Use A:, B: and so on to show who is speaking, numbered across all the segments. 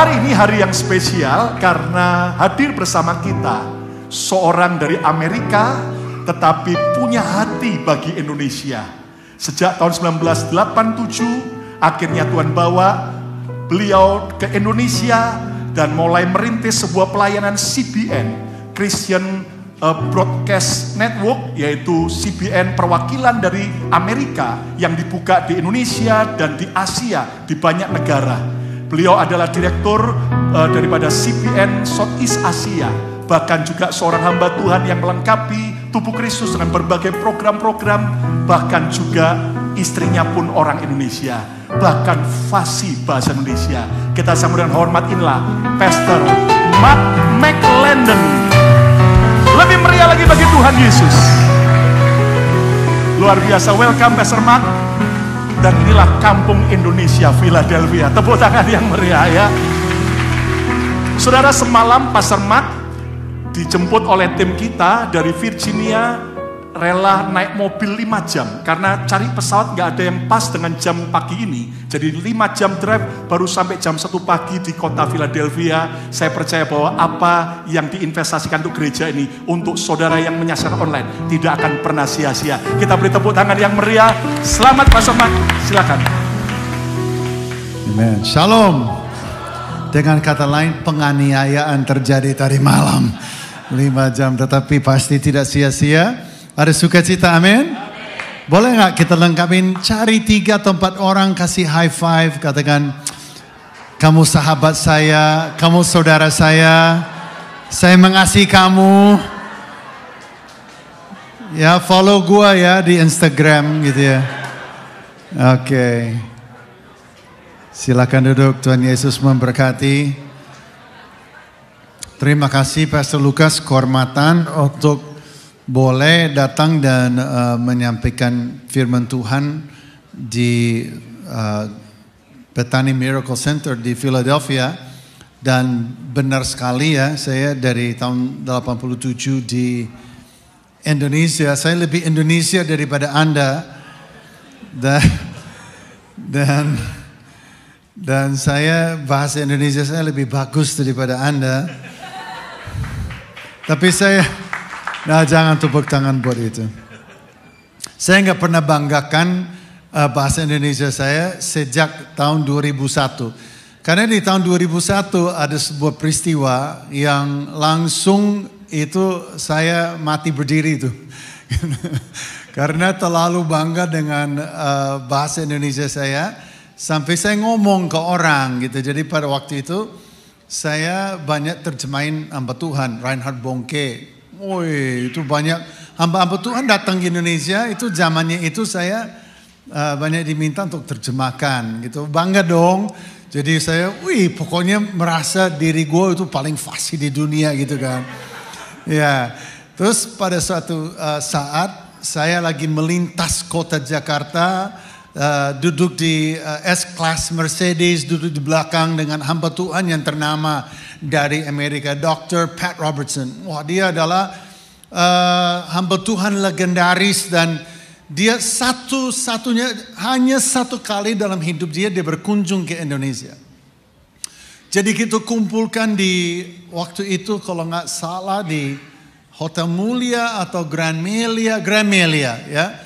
A: Hari ini hari yang spesial karena hadir bersama kita seorang dari Amerika tetapi punya hati bagi Indonesia. Sejak tahun 1987 akhirnya Tuhan bawa beliau ke Indonesia dan mulai merintis sebuah pelayanan CBN, Christian eh, Broadcast Network yaitu CBN perwakilan dari Amerika yang dibuka di Indonesia dan di Asia di banyak negara Beliau adalah direktur uh, daripada CPN Southeast Asia, bahkan juga seorang hamba Tuhan yang melengkapi tubuh Kristus dengan berbagai program-program, bahkan juga istrinya pun orang Indonesia, bahkan fasih bahasa Indonesia. Kita sambut dengan hormat inilah Pastor Mark McLendon. Lebih meriah lagi bagi Tuhan Yesus. Luar biasa, welcome Pastor Mark. Dan inilah kampung Indonesia, Philadelphia. Tepuk tangan yang meriah ya. Saudara, semalam Pasar Mat dijemput oleh tim kita dari Virginia, rela naik mobil 5 jam karena cari pesawat nggak ada yang pas dengan jam pagi ini. Jadi 5 jam drive baru sampai jam 1 pagi di kota Philadelphia. Saya percaya bahwa apa yang diinvestasikan untuk gereja ini untuk saudara yang menyasar online tidak akan pernah sia-sia. Kita beri tepuk tangan yang meriah. Selamat Pak Somad. Silakan.
B: Amen. Shalom. Dengan kata lain penganiayaan terjadi tadi malam. 5 jam tetapi pasti tidak sia-sia ada sukacita, amin? Boleh nggak kita lengkapin? Cari tiga atau empat orang, kasih high five, katakan, kamu sahabat saya, kamu saudara saya, saya mengasihi kamu. Ya, follow gua ya di Instagram gitu ya. Oke. Okay. Silakan duduk, Tuhan Yesus memberkati. Terima kasih Pastor Lukas kehormatan untuk boleh datang dan uh, menyampaikan firman Tuhan di uh, Petani Miracle Center di Philadelphia dan benar sekali ya saya dari tahun 87 di Indonesia saya lebih Indonesia daripada Anda dan dan dan saya bahasa Indonesia saya lebih bagus daripada Anda tapi saya Nah jangan tepuk tangan buat itu. Saya nggak pernah banggakan uh, bahasa Indonesia saya sejak tahun 2001. Karena di tahun 2001 ada sebuah peristiwa yang langsung itu saya mati berdiri itu. Karena terlalu bangga dengan uh, bahasa Indonesia saya sampai saya ngomong ke orang gitu. Jadi pada waktu itu saya banyak terjemahin hamba Tuhan Reinhard Bonke. Woi, itu banyak hamba-hamba Tuhan datang ke Indonesia, itu zamannya itu saya uh, banyak diminta untuk terjemahkan gitu. Bangga dong. Jadi saya, wih pokoknya merasa diri gue itu paling fasih di dunia gitu kan. ya, terus pada suatu uh, saat saya lagi melintas kota Jakarta, uh, duduk di uh, S-Class Mercedes, duduk di belakang dengan hamba Tuhan yang ternama dari Amerika, Dr. Pat Robertson. Wah, dia adalah uh, hamba Tuhan legendaris dan dia satu-satunya, hanya satu kali dalam hidup dia, dia berkunjung ke Indonesia. Jadi kita kumpulkan di waktu itu kalau nggak salah di Hotel Mulia atau Grand Melia, Grand Melia ya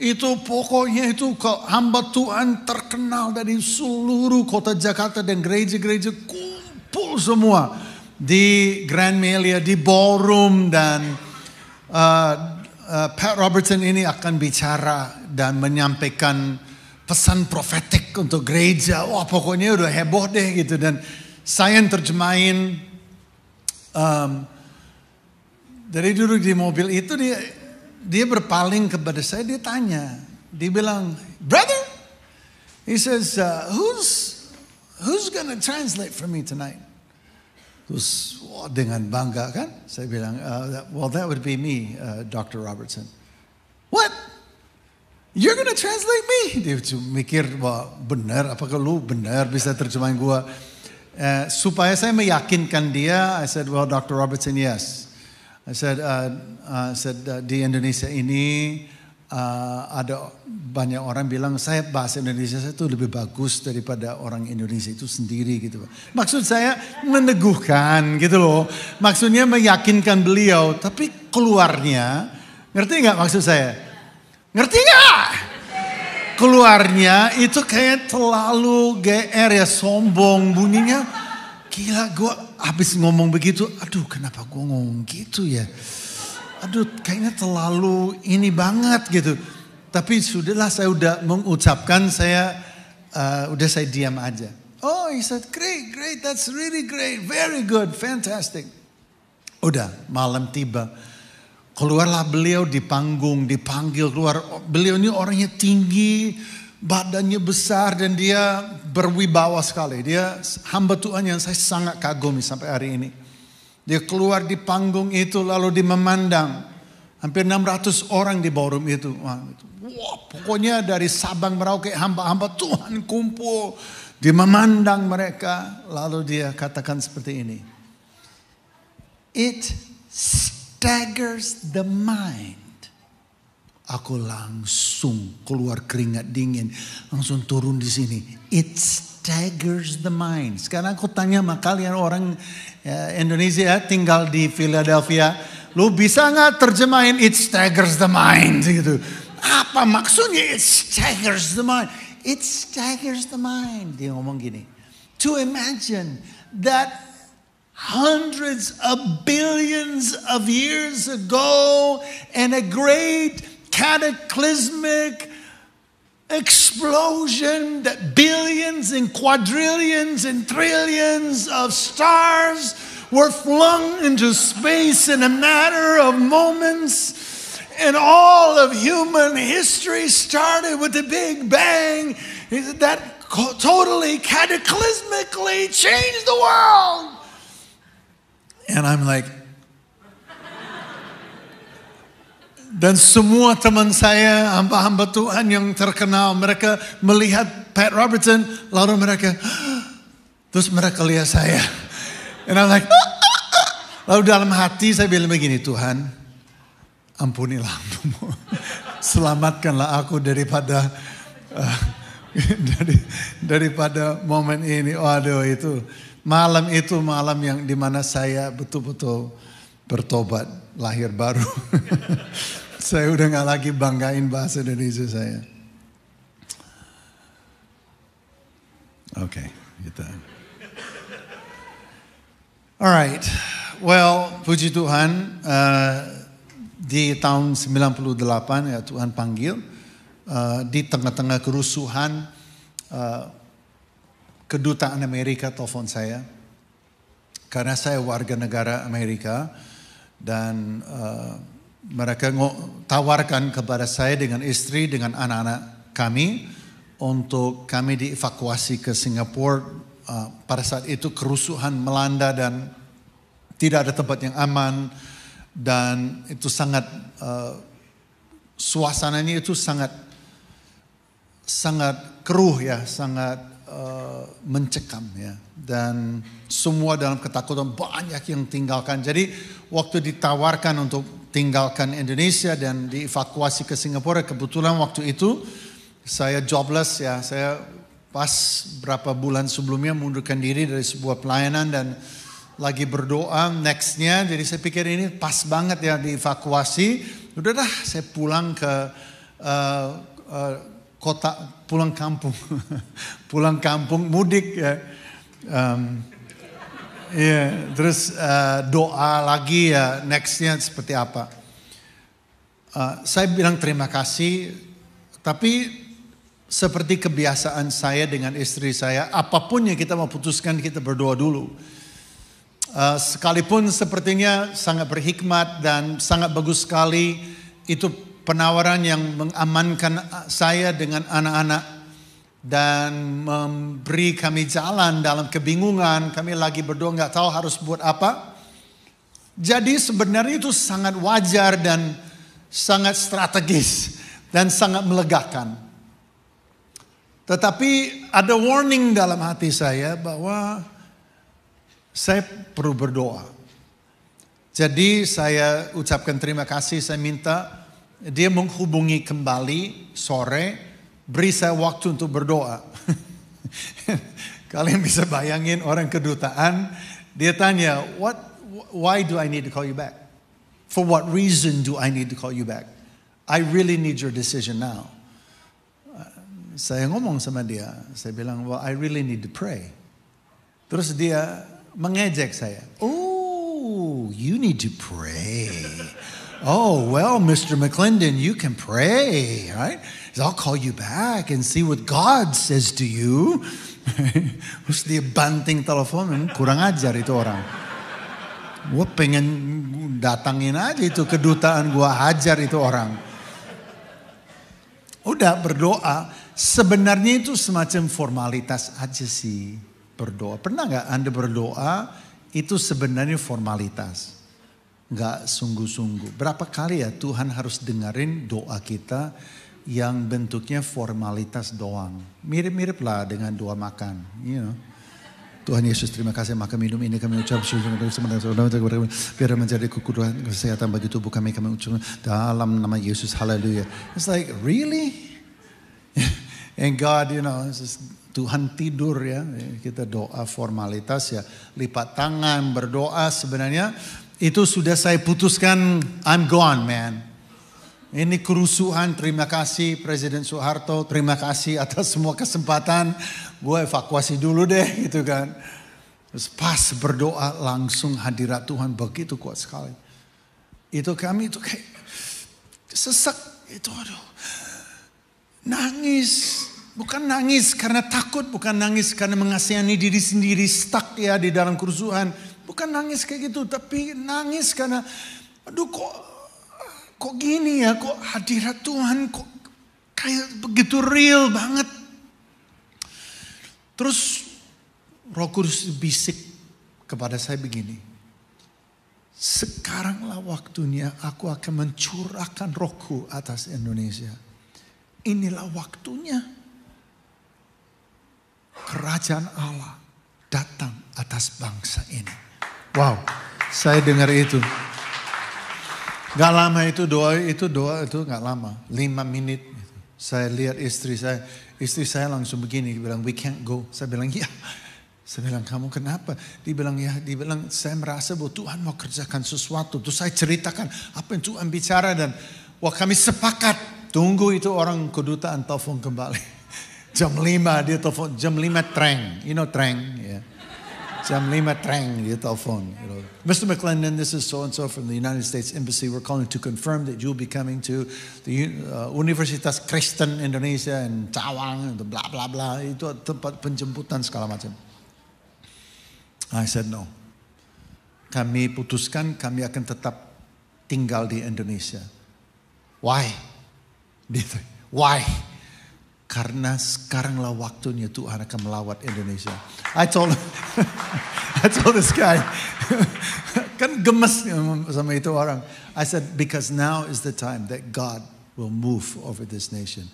B: itu pokoknya itu hamba Tuhan terkenal dari seluruh kota Jakarta dan gereja-gereja kumpul semua di Grand Melia, di ballroom dan uh, uh, Pat Robertson ini akan bicara dan menyampaikan pesan profetik untuk gereja. Wah pokoknya udah heboh deh gitu dan saya yang terjemahin um, dari duduk di mobil itu dia dia berpaling kepada saya, dia tanya. Dia bilang, brother, he says, uh, who's who's gonna translate for me tonight? Terus oh, dengan bangga kan, saya bilang, uh, well that would be me, uh, Dr. Robertson. What? You're gonna translate me? Dia mikir, wah benar, apakah lu benar bisa terjemahin gua? Uh, supaya saya meyakinkan dia, I said, well Dr. Robertson, yes. I said, uh, uh, said uh, di Indonesia ini uh, ada banyak orang bilang saya bahasa Indonesia saya itu lebih bagus daripada orang Indonesia itu sendiri gitu. Maksud saya meneguhkan gitu loh. Maksudnya meyakinkan beliau, tapi keluarnya ngerti nggak maksud saya? Ngerti nggak? Keluarnya itu kayak terlalu GR ya sombong bunyinya. Gila gue habis ngomong begitu, aduh kenapa gue ngomong gitu ya. Aduh kayaknya terlalu ini banget gitu. Tapi sudahlah saya udah mengucapkan, saya uh, udah saya diam aja. Oh, he said, great, great, that's really great, very good, fantastic. Udah, malam tiba. Keluarlah beliau di panggung, dipanggil keluar. Beliau ini orangnya tinggi, badannya besar dan dia berwibawa sekali. Dia hamba Tuhan yang saya sangat kagumi sampai hari ini. Dia keluar di panggung itu lalu dia memandang hampir 600 orang di ballroom itu. Wah, wah pokoknya dari Sabang Merauke hamba-hamba Tuhan kumpul. Dia memandang mereka lalu dia katakan seperti ini. It staggers the mind Aku langsung keluar keringat dingin. Langsung turun di sini. It staggers the mind. Sekarang aku tanya sama kalian orang ya, Indonesia tinggal di Philadelphia. Lu bisa nggak terjemahin it staggers the mind gitu. Apa maksudnya it staggers the mind? It staggers the mind. Dia ngomong gini. To imagine that hundreds of billions of years ago, and a great cataclysmic explosion that billions and quadrillions and trillions of stars were flung into space in a matter of moments. And all of human history started with the Big Bang. That totally cataclysmically changed the world. And I'm like, Dan semua teman saya, hamba-hamba Tuhan yang terkenal, mereka melihat Pat Robertson, lalu mereka, terus mereka lihat saya. And I'm like, lalu dalam hati saya bilang begini, Tuhan, ampunilah hambamu. Selamatkanlah aku daripada uh, dari, daripada momen ini. Waduh itu malam itu malam yang dimana saya betul-betul bertobat lahir baru. saya udah gak lagi banggain bahasa Indonesia saya. Oke, okay, kita. Gitu. Alright, well, puji Tuhan uh, di tahun 98 ya Tuhan panggil uh, di tengah-tengah kerusuhan uh, kedutaan Amerika telepon saya karena saya warga negara Amerika dan uh, mereka tawarkan kepada saya dengan istri dengan anak-anak kami untuk kami dievakuasi ke Singapura uh, pada saat itu kerusuhan melanda dan tidak ada tempat yang aman dan itu sangat uh, suasananya itu sangat sangat keruh ya sangat Eh, mencekam ya dan semua dalam ketakutan banyak yang tinggalkan. Jadi waktu ditawarkan untuk tinggalkan Indonesia dan dievakuasi ke Singapura kebetulan waktu itu saya jobless ya. Saya pas berapa bulan sebelumnya mundurkan diri dari sebuah pelayanan dan lagi berdoa nextnya jadi saya pikir ini pas banget ya dievakuasi udah dah saya pulang ke uh, uh, kota pulang kampung, pulang kampung, mudik ya. Um, yeah. Terus uh, doa lagi ya nextnya seperti apa. Uh, saya bilang terima kasih, tapi seperti kebiasaan saya dengan istri saya, apapun yang kita mau putuskan kita berdoa dulu. Uh, sekalipun sepertinya sangat berhikmat dan sangat bagus sekali, itu penawaran yang mengamankan saya dengan anak-anak dan memberi kami jalan dalam kebingungan. Kami lagi berdoa nggak tahu harus buat apa. Jadi sebenarnya itu sangat wajar dan sangat strategis dan sangat melegakan. Tetapi ada warning dalam hati saya bahwa saya perlu berdoa. Jadi saya ucapkan terima kasih, saya minta dia menghubungi kembali sore, beri saya waktu untuk berdoa. Kalian bisa bayangin orang kedutaan, dia tanya, what, why do I need to call you back? For what reason do I need to call you back? I really need your decision now. Uh, saya ngomong sama dia, saya bilang, well I really need to pray. Terus dia mengejek saya, oh you need to pray. Oh, well, Mr. McClendon, you can pray, right? I'll call you back and see what God says to you. Terus dia banting telepon, kurang ajar itu orang. Gue pengen datangin aja itu kedutaan gue hajar itu orang. Udah berdoa, sebenarnya itu semacam formalitas aja sih berdoa. Pernah gak Anda berdoa itu sebenarnya formalitas? nggak sungguh-sungguh. Berapa kali ya Tuhan harus dengerin doa kita yang bentuknya formalitas doang. Mirip-mirip lah dengan doa makan. You know. Tuhan Yesus terima kasih makan minum ini kami ucap syukur biar menjadi kekuduhan kesehatan bagi tubuh kami kami ucap dalam nama Yesus haleluya. It's like really? And God you know just, Tuhan tidur ya kita doa formalitas ya lipat tangan berdoa sebenarnya itu sudah saya putuskan, I'm gone man. Ini kerusuhan, terima kasih Presiden Soeharto, terima kasih atas semua kesempatan. Gue evakuasi dulu deh gitu kan. Terus pas berdoa langsung hadirat Tuhan begitu kuat sekali. Itu kami itu kayak sesek itu aduh. Nangis, bukan nangis karena takut, bukan nangis karena mengasihani diri sendiri stuck ya di dalam kerusuhan. Bukan nangis kayak gitu, tapi nangis karena aduh kok kok gini ya, kok hadirat Tuhan kok kayak begitu real banget. Terus Roh Kudus bisik kepada saya begini. Sekaranglah waktunya aku akan mencurahkan rohku atas Indonesia. Inilah waktunya. Kerajaan Allah datang atas bangsa ini. Wow, saya dengar itu. Gak lama itu doa itu doa itu gak lama, lima menit. Saya lihat istri saya, istri saya langsung begini bilang we can't go. Saya bilang ya. Saya bilang kamu kenapa? Dia bilang ya, dia bilang saya merasa bahwa Tuhan mau kerjakan sesuatu. Terus saya ceritakan apa yang Tuhan bicara dan wah kami sepakat. Tunggu itu orang kedutaan telepon kembali. Jam lima dia telepon, jam lima treng, you know treng Yeah. Jam Lima Trang, you telephone. Mr. McClendon, this is so-and-so from the United States Embassy. We're calling to confirm that you'll be coming to the uh, Universitas Kristen Indonesia in Cawang and the blah, blah, blah. Itu tempat penjemputan segala macam. I said no. Kami putuskan kami akan tetap tinggal di Indonesia. Why? Why? Karena sekaranglah waktunya Tuhan akan melawat Indonesia. I told, I told this guy, kan gemes sama itu orang. I said, because now is the time that God will move over this nation.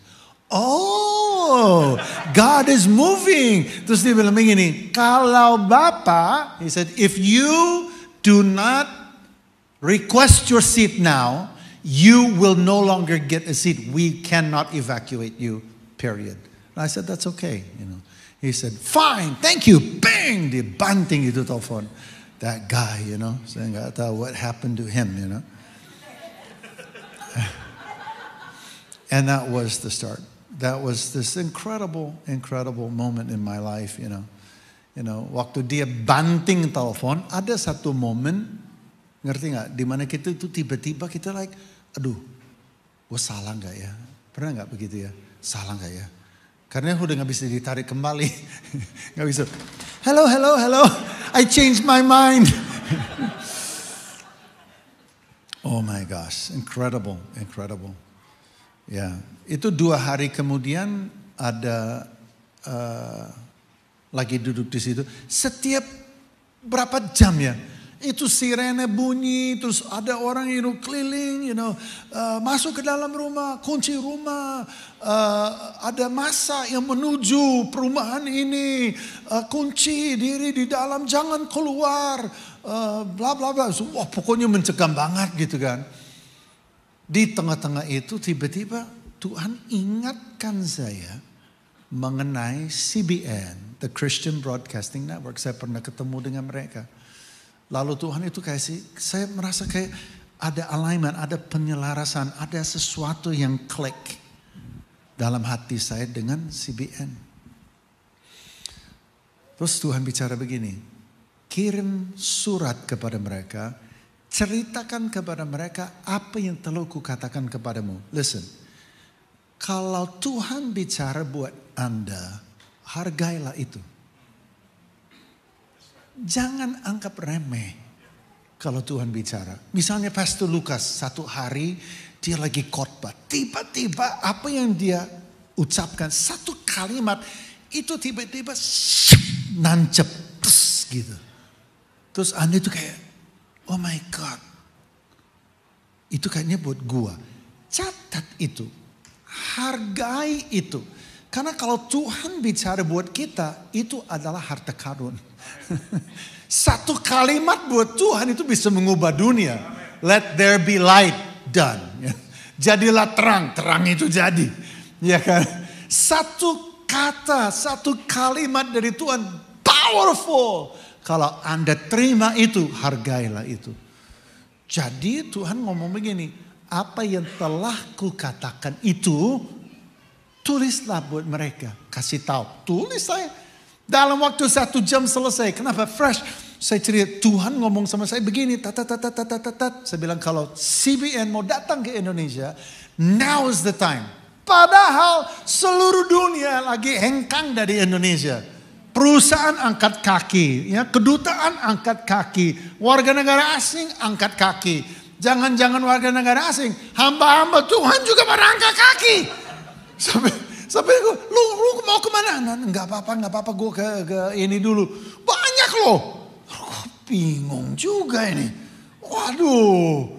B: Oh, God is moving. Terus dia bilang begini, kalau Bapak, he said, if you do not request your seat now, you will no longer get a seat. We cannot evacuate you period. And I said, that's okay, you know. He said, fine, thank you. Bang! the banting you the phone, That guy, you know. Saying, nggak what happened to him, you know. and that was the start. That was this incredible, incredible moment in my life, you know. You know, waktu dia banting telepon, ada satu moment, ngerti nggak? Di mana kita itu tiba-tiba kita like, aduh, gue salah nggak ya? Pernah nggak begitu ya? Salah nggak ya? Karena udah nggak bisa ditarik kembali. Nggak bisa. Hello, hello, hello. I changed my mind. oh my gosh, incredible, incredible. Ya, yeah. itu dua hari kemudian ada uh, lagi duduk di situ. Setiap berapa jam ya? Itu sirene bunyi, terus ada orang yang keliling, you know, uh, masuk ke dalam rumah, kunci rumah, uh, ada masa yang menuju perumahan ini, uh, kunci diri di dalam, jangan keluar, uh, bla bla bla. Wah pokoknya mencegah banget gitu kan. Di tengah-tengah itu tiba-tiba Tuhan ingatkan saya mengenai CBN, The Christian Broadcasting Network. Saya pernah ketemu dengan mereka. Lalu Tuhan itu kayak sih saya merasa kayak ada alignment, ada penyelarasan, ada sesuatu yang klik dalam hati saya dengan CBN. Terus Tuhan bicara begini, kirim surat kepada mereka, ceritakan kepada mereka apa yang telah kukatakan kepadamu. Listen, kalau Tuhan bicara buat Anda, hargailah itu. Jangan anggap remeh kalau Tuhan bicara. Misalnya Pastor Lukas satu hari dia lagi khotbah. Tiba-tiba apa yang dia ucapkan satu kalimat itu tiba-tiba nancep terus gitu. Terus Anda itu kayak oh my god. Itu kayaknya buat gua. Catat itu. Hargai itu. Karena kalau Tuhan bicara buat kita, itu adalah harta karun. Satu kalimat buat Tuhan itu bisa mengubah dunia. Let there be light done. Ya. Jadilah terang, terang itu jadi. Ya kan? Satu kata, satu kalimat dari Tuhan powerful. Kalau Anda terima itu, hargailah itu. Jadi Tuhan ngomong begini, apa yang telah kukatakan itu tulislah buat mereka, kasih tahu. Tulis saya dalam waktu satu jam selesai. Kenapa fresh? Saya cerita, Tuhan ngomong sama saya begini, tat, tat, tat, tat, tat, tat. Saya bilang kalau CBN mau datang ke Indonesia, now is the time. Padahal seluruh dunia lagi hengkang dari Indonesia. Perusahaan angkat kaki, ya kedutaan angkat kaki, warga negara asing angkat kaki. Jangan-jangan warga negara asing, hamba-hamba Tuhan juga merangkak kaki. Sampai sampai gue, lu, lu mau kemana? Nah, nggak apa-apa, nggak apa-apa, gue ke, ke ini dulu. Banyak loh. Bingung juga ini. Waduh.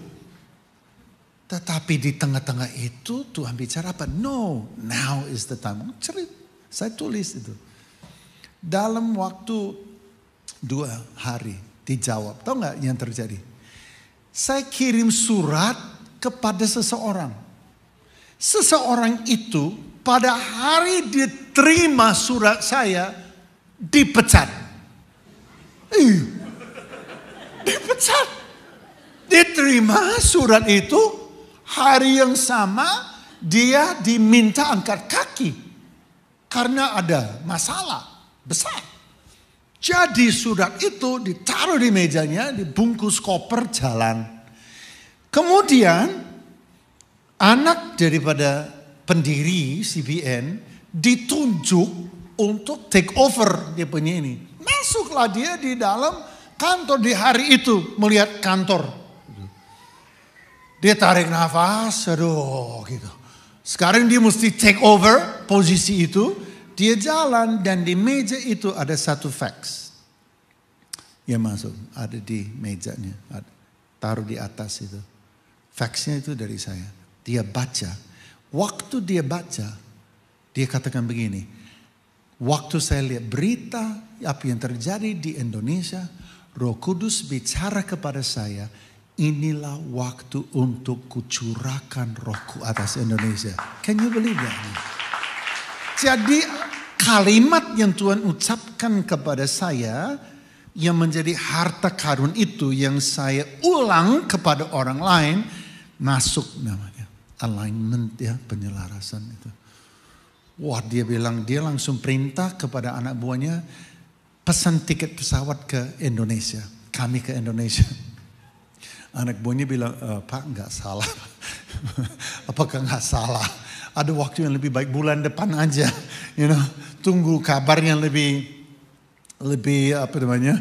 B: Tetapi di tengah-tengah itu Tuhan bicara apa? No, now is the time. Cerit, saya tulis itu. Dalam waktu dua hari dijawab. Tahu nggak yang terjadi? Saya kirim surat kepada seseorang. Seseorang itu pada hari diterima surat saya dipecat. Ih, dipecat. Diterima surat itu hari yang sama dia diminta angkat kaki karena ada masalah besar. Jadi surat itu ditaruh di mejanya, dibungkus koper jalan. Kemudian anak daripada pendiri CBN ditunjuk untuk take over dia punya ini. Masuklah dia di dalam kantor di hari itu melihat kantor. Dia tarik nafas, aduh gitu. Sekarang dia mesti take over posisi itu. Dia jalan dan di meja itu ada satu fax. Ya masuk, ada di mejanya. Taruh di atas itu. Faxnya itu dari saya. Dia baca. Waktu dia baca, dia katakan begini. Waktu saya lihat berita apa yang terjadi di Indonesia, Roh Kudus bicara kepada saya, inilah waktu untuk kucurahkan rohku atas Indonesia. Can you believe that? Jadi kalimat yang Tuhan ucapkan kepada saya yang menjadi harta karun itu yang saya ulang kepada orang lain masuk namanya alignment ya penyelarasan itu. Wah dia bilang dia langsung perintah kepada anak buahnya pesan tiket pesawat ke Indonesia. Kami ke Indonesia. Anak buahnya bilang, e, Pak nggak salah. Apakah nggak salah? Ada waktu yang lebih baik bulan depan aja. You know, tunggu kabar yang lebih lebih apa namanya?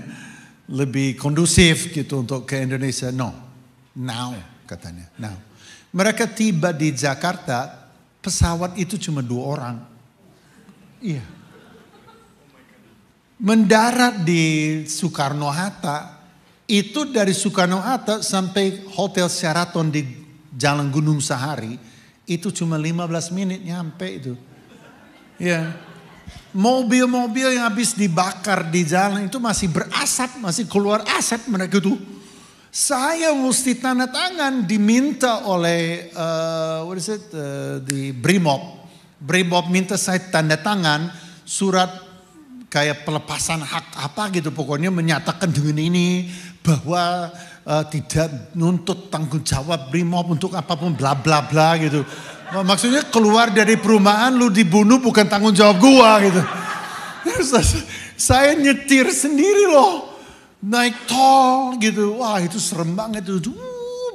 B: lebih kondusif gitu untuk ke Indonesia. No, now katanya. Now. Mereka tiba di Jakarta, pesawat itu cuma dua orang. Iya mendarat di Soekarno-Hatta, itu dari Soekarno-Hatta sampai Hotel Sheraton di Jalan Gunung Sahari, itu cuma 15 menit nyampe itu. Ya. Mobil-mobil yang habis dibakar di jalan itu masih berasap, masih keluar asap mereka itu. Saya mesti tanda tangan diminta oleh uh, what is it uh, di Brimob. Brimob minta saya tanda tangan surat kayak pelepasan hak apa gitu pokoknya menyatakan dengan ini bahwa uh, tidak nuntut tanggung jawab brimob untuk apapun bla bla bla gitu maksudnya keluar dari perumahan lu dibunuh bukan tanggung jawab gua gitu saya nyetir sendiri loh naik tol gitu wah itu serem banget itu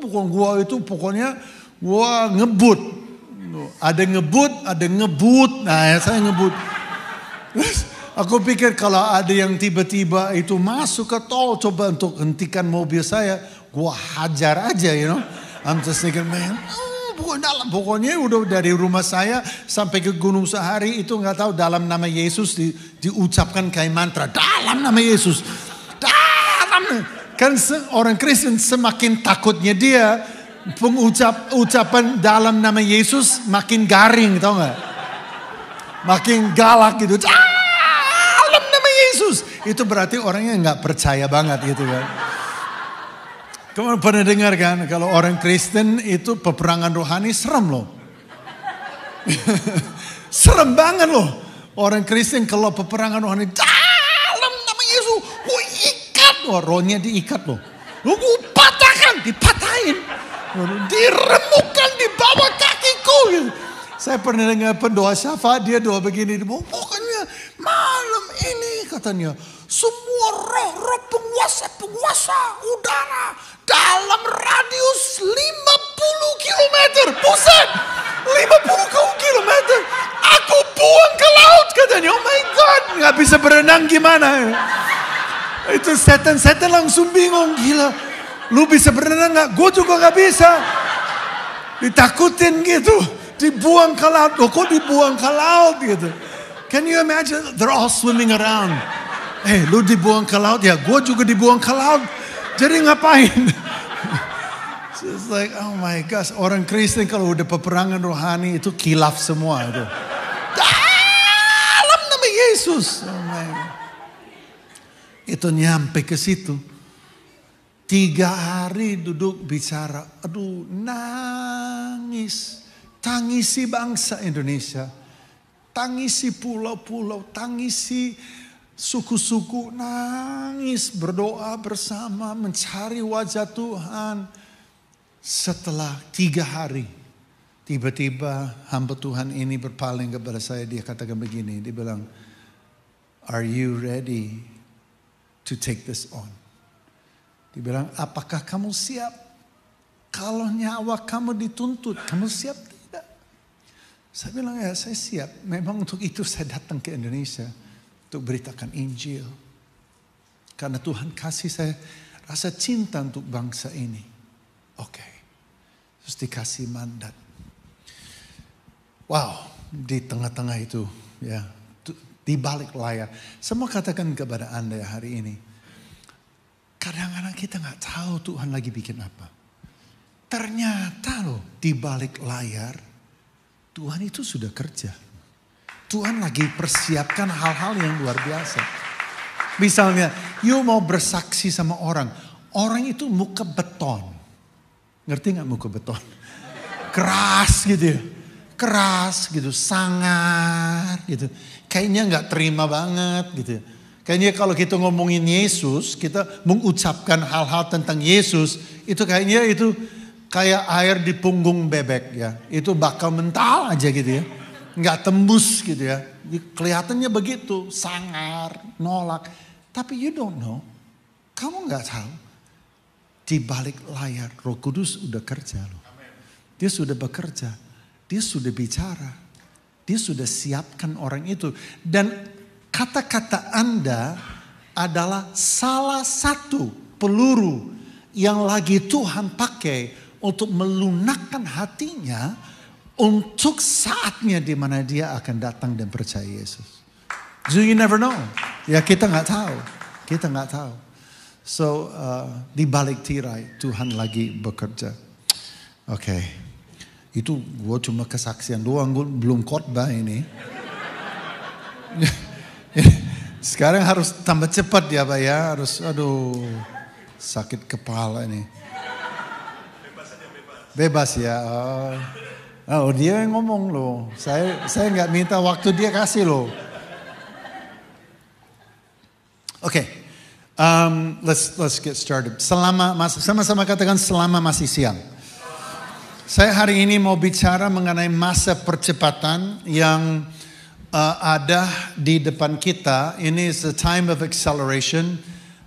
B: bukan gua itu pokoknya gua ngebut ada ngebut ada ngebut nah ya, saya ngebut Aku pikir kalau ada yang tiba-tiba itu masuk ke tol coba untuk hentikan mobil saya, gua hajar aja, you know. I'm just thinking, man, oh, bukan dalam pokoknya udah dari rumah saya sampai ke Gunung Sahari itu nggak tahu dalam nama Yesus di, diucapkan kayak mantra dalam nama Yesus dalam kan orang Kristen semakin takutnya dia pengucap ucapan dalam nama Yesus makin garing tau nggak makin galak gitu dalam Yesus. Itu berarti orangnya nggak percaya banget gitu kan. Kamu pernah dengar kan kalau orang Kristen itu peperangan rohani serem loh. serem banget loh. Orang Kristen kalau peperangan rohani dalam nama Yesus, gue ikat loh, rohnya diikat loh. Lu gue patahkan, dipatahin. Diremukkan di bawah kakiku. Saya pernah dengar pendoa syafaat dia doa begini, pokoknya mau katanya, semua roh-roh penguasa-penguasa udara dalam radius 50 km.
A: Buset, 50 km. Aku buang ke laut katanya. Oh my God, nggak bisa berenang gimana. Ya? Itu setan-setan langsung bingung, gila. Lu bisa berenang nggak? Gue juga nggak bisa.
B: Ditakutin gitu, dibuang ke laut. Oh, kok dibuang ke laut gitu. Can you imagine? They're all swimming around. Eh, hey, lu dibuang ke laut ya, gue juga dibuang ke laut. Jadi ngapain? so it's like, oh my gosh, orang Kristen kalau udah peperangan rohani itu kilaf semua itu. Dalam nama Yesus. Oh my Itu nyampe ke situ. Tiga hari duduk bicara, aduh nangis, tangisi bangsa Indonesia Tangisi pulau-pulau, tangisi suku-suku, nangis berdoa bersama mencari wajah Tuhan. Setelah tiga hari, tiba-tiba hamba Tuhan ini berpaling kepada saya. Dia katakan begini, dia bilang, Are you ready to take this on? Dia bilang, apakah kamu siap? Kalau nyawa kamu dituntut, kamu siap saya bilang ya saya siap. Memang untuk itu saya datang ke Indonesia. Untuk beritakan Injil. Karena Tuhan kasih saya rasa cinta untuk bangsa ini. Oke. Okay. Terus dikasih mandat. Wow. Di tengah-tengah itu ya. Di balik layar. Semua katakan kepada Anda hari ini. Kadang-kadang kita nggak tahu Tuhan lagi bikin apa. Ternyata loh di balik layar Tuhan itu sudah kerja. Tuhan lagi persiapkan hal-hal yang luar biasa. Misalnya, you mau bersaksi sama orang. Orang itu muka beton. Ngerti gak muka beton? Keras gitu ya. Keras gitu, sangat gitu. Kayaknya gak terima banget gitu. Ya. Kayaknya kalau kita ngomongin Yesus, kita mengucapkan hal-hal tentang Yesus, itu kayaknya itu kayak air di punggung bebek ya. Itu bakal mental aja gitu ya. Nggak tembus gitu ya. Kelihatannya begitu, sangar, nolak. Tapi you don't know. Kamu nggak tahu. Di balik layar roh kudus udah kerja loh. Dia sudah bekerja. Dia sudah bicara. Dia sudah siapkan orang itu. Dan kata-kata Anda adalah salah satu peluru yang lagi Tuhan pakai untuk melunakkan hatinya untuk saatnya di mana dia akan datang dan percaya Yesus. So you never know. Ya kita nggak tahu, kita nggak tahu. So uh, di balik tirai Tuhan lagi bekerja. Oke, okay. itu gue cuma kesaksian doang, gue belum khotbah ini. Sekarang harus tambah cepat ya Pak ya, harus aduh sakit kepala ini. Bebas ya. Oh, oh dia yang ngomong loh. Saya saya nggak minta waktu dia kasih loh. Oke, okay. um, let's let's get started. Selama sama-sama katakan selama masih siang. Saya hari ini mau bicara mengenai masa percepatan yang uh, ada di depan kita. Ini is the time of acceleration.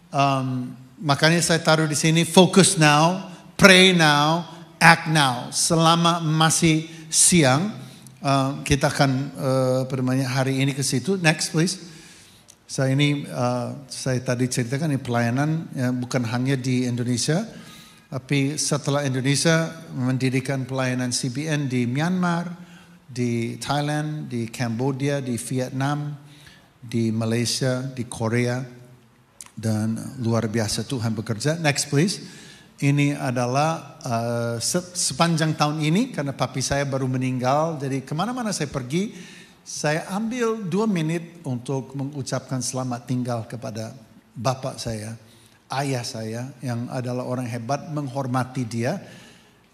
B: Um, makanya saya taruh di sini focus now, pray now, act now. Selama masih siang, uh, kita akan uh, hari ini ke situ. Next please. Saya ini, uh, saya tadi ceritakan ini pelayanan ya, bukan hanya di Indonesia. Tapi setelah Indonesia mendirikan pelayanan CBN di Myanmar, di Thailand, di Cambodia, di Vietnam, di Malaysia, di Korea, dan luar biasa Tuhan bekerja. Next please ini adalah uh, sepanjang tahun ini karena papi saya baru meninggal jadi kemana-mana saya pergi saya ambil dua menit untuk mengucapkan selamat tinggal kepada bapak saya ayah saya yang adalah orang hebat menghormati dia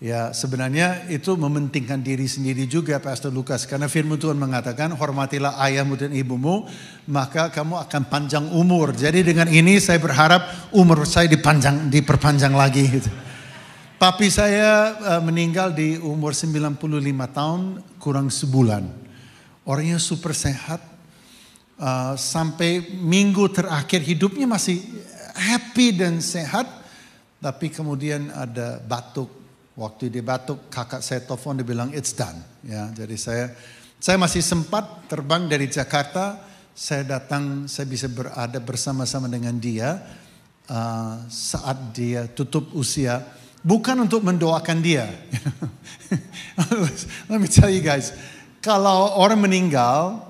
B: Ya sebenarnya itu mementingkan diri sendiri juga Pastor Lukas. Karena firman Tuhan mengatakan hormatilah ayahmu dan ibumu maka kamu akan panjang umur. Jadi dengan ini saya berharap umur saya dipanjang, diperpanjang lagi. Gitu. Papi saya eh, meninggal di umur 95 tahun kurang sebulan. Orangnya super sehat. Eh, sampai minggu terakhir hidupnya masih happy dan sehat. Tapi kemudian ada batuk Waktu dia batuk, kakak saya telepon, dia bilang it's done. Ya, jadi saya saya masih sempat terbang dari Jakarta, saya datang, saya bisa berada bersama-sama dengan dia uh, saat dia tutup usia. Bukan untuk mendoakan dia. Let me tell you guys, kalau orang meninggal,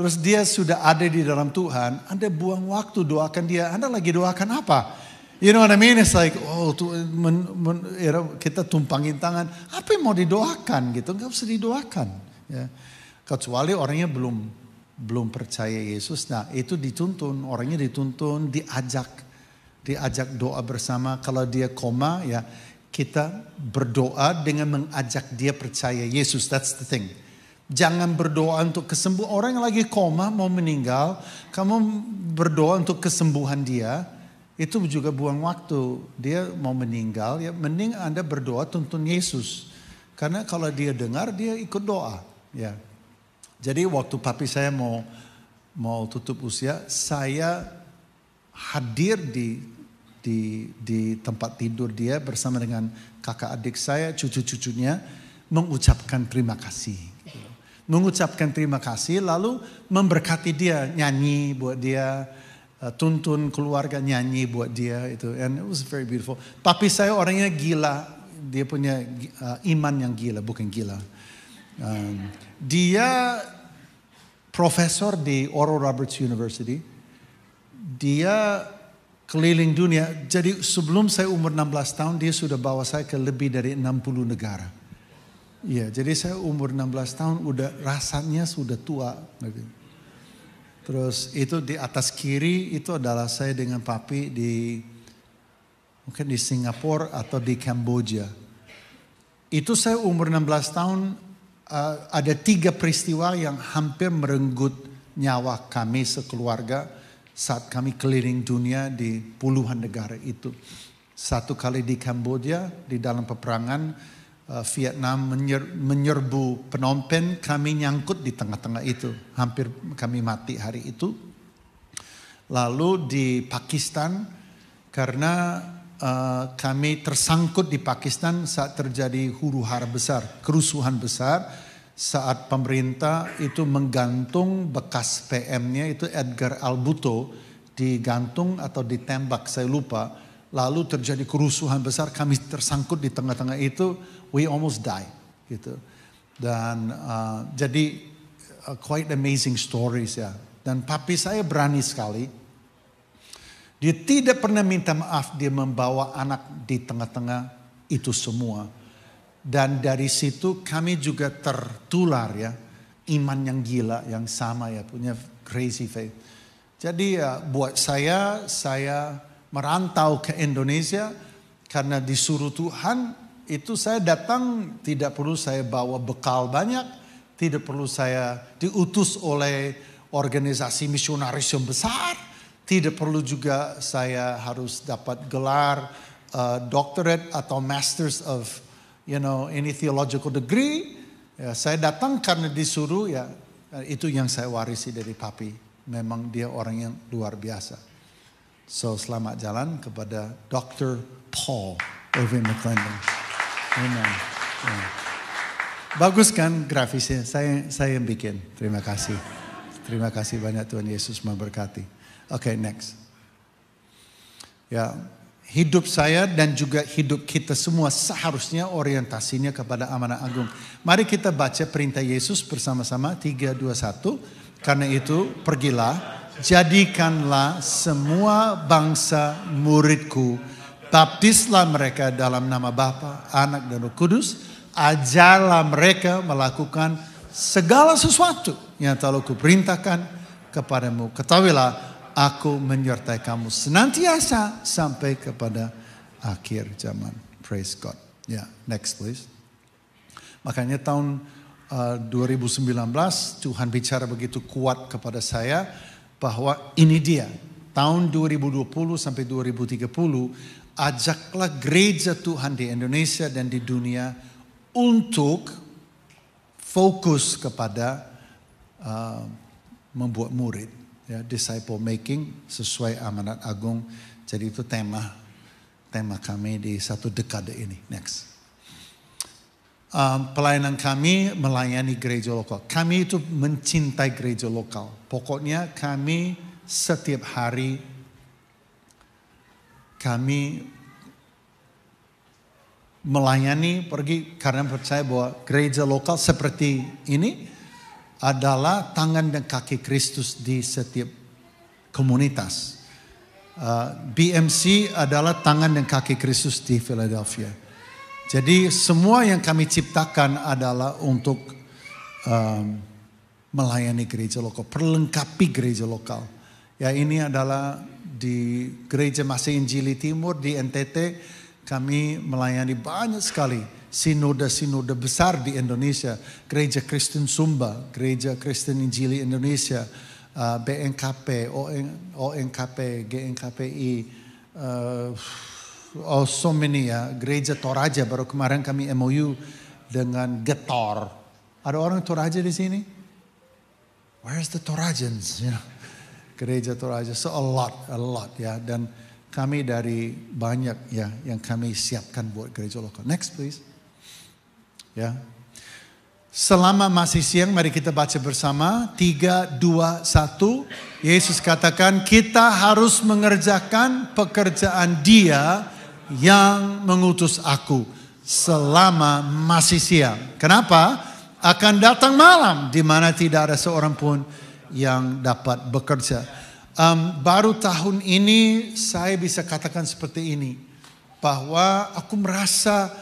B: terus dia sudah ada di dalam Tuhan, Anda buang waktu doakan dia, Anda lagi doakan apa? You know what I mean? It's like, oh, tu, men, men, ya, kita tumpangin tangan. Apa yang mau didoakan gitu? Gak usah didoakan. Ya. Kecuali orangnya belum belum percaya Yesus. Nah itu dituntun, orangnya dituntun, diajak. Diajak doa bersama. Kalau dia koma ya kita berdoa dengan mengajak dia percaya Yesus. That's the thing. Jangan berdoa untuk kesembuhan. Orang yang lagi koma mau meninggal, kamu berdoa untuk kesembuhan dia itu juga buang waktu. Dia mau meninggal, ya mending Anda berdoa tuntun Yesus. Karena kalau dia dengar, dia ikut doa. Ya. Jadi waktu papi saya mau mau tutup usia, saya hadir di di di tempat tidur dia bersama dengan kakak adik saya, cucu-cucunya mengucapkan terima kasih. Gitu. Mengucapkan terima kasih lalu memberkati dia, nyanyi buat dia, Eh, tuntun keluarga nyanyi buat dia itu and it was very beautiful. tapi saya orangnya gila, dia punya uh, iman yang gila, bukan gila. Um, dia profesor di Oral Roberts University. Dia keliling dunia. Jadi sebelum saya umur 16 tahun dia sudah bawa saya ke lebih dari 60 negara. Iya, jadi saya umur 16 tahun udah rasanya sudah tua gitu. Terus itu di atas kiri itu adalah saya dengan papi di mungkin di Singapura atau di Kamboja. Itu saya umur 16 tahun uh, ada tiga peristiwa yang hampir merenggut nyawa kami sekeluarga saat kami keliling dunia di puluhan negara itu. Satu kali di Kamboja di dalam peperangan Eh, Vietnam menyer, menyerbu Phnom Penh, kami nyangkut di tengah-tengah itu. Hampir kami mati hari itu. Lalu di Pakistan, karena uh, kami tersangkut di Pakistan saat terjadi huru hara besar, kerusuhan besar. Saat pemerintah itu menggantung bekas PM-nya itu Edgar Albuto digantung atau ditembak, saya lupa. Lalu terjadi kerusuhan besar, kami tersangkut di tengah-tengah itu we almost die gitu. Dan uh, jadi uh, quite amazing stories ya. Dan papi saya berani sekali. Dia tidak pernah minta maaf, dia membawa anak di tengah-tengah itu semua. Dan dari situ kami juga tertular ya, iman yang gila, yang sama ya, punya crazy faith. Jadi ya, buat saya, saya merantau ke Indonesia karena disuruh Tuhan itu saya datang tidak perlu saya bawa bekal banyak, tidak perlu saya diutus oleh organisasi misionaris yang besar, tidak perlu juga saya harus dapat gelar uh, doctorate atau masters of you know any theological degree. Ya, saya datang karena disuruh ya itu yang saya warisi dari papi. Memang dia orang yang luar biasa. So selamat jalan kepada Dr. Paul Irving McClendon. Amen. Ya. Bagus kan grafisnya? Saya saya yang bikin. Terima kasih. Terima kasih banyak Tuhan Yesus memberkati. Oke, okay, next. Ya, hidup saya dan juga hidup kita semua seharusnya orientasinya kepada amanah agung. Mari kita baca perintah Yesus bersama-sama 3 2 1. Karena itu, pergilah, jadikanlah semua bangsa muridku Baptislah mereka dalam nama Bapa, Anak dan Roh Kudus. Ajarlah mereka melakukan segala sesuatu yang telah kuperintahkan kepadamu. Ketahuilah aku menyertai kamu senantiasa sampai kepada akhir zaman. Praise God. Ya, yeah, next please. Makanya tahun uh, eh, 2019 Tuhan bicara begitu kuat kepada saya bahwa ini dia tahun 2020 sampai 2030 ajaklah gereja Tuhan di Indonesia dan di dunia untuk fokus kepada uh, membuat murid, ya, disciple making sesuai amanat agung. Jadi itu tema tema kami di satu dekade ini. Next. Um, pelayanan kami melayani gereja lokal. Kami itu mencintai gereja lokal. Pokoknya kami setiap hari kami melayani pergi karena percaya bahwa gereja lokal seperti ini adalah tangan dan kaki Kristus di setiap komunitas. Uh, eh, BMC adalah tangan dan kaki Kristus di Philadelphia. Jadi semua yang kami ciptakan adalah untuk um, melayani gereja lokal, perlengkapi gereja lokal. Ya ini adalah di gereja Masih Injili Timur di NTT kami melayani banyak sekali sinode-sinode besar di Indonesia, gereja Kristen Sumba, gereja Kristen Injili Indonesia, uh, BNKP, ON, ONKP, GNKPI, uh, oh so many ya, gereja Toraja baru kemarin kami MOU dengan Getor. Ada orang Toraja di sini? Where's the Torajans? You know? gereja Toraja. So a lot, a lot ya. Dan kami dari banyak ya yang kami siapkan buat gereja lokal. Next please. Ya. Selama masih siang mari kita baca bersama 3 2 1. Yesus katakan kita harus mengerjakan pekerjaan Dia yang mengutus aku selama masih siang. Kenapa? Akan datang malam di mana tidak ada seorang pun yang dapat bekerja. Um, baru tahun ini saya bisa katakan seperti ini bahwa aku merasa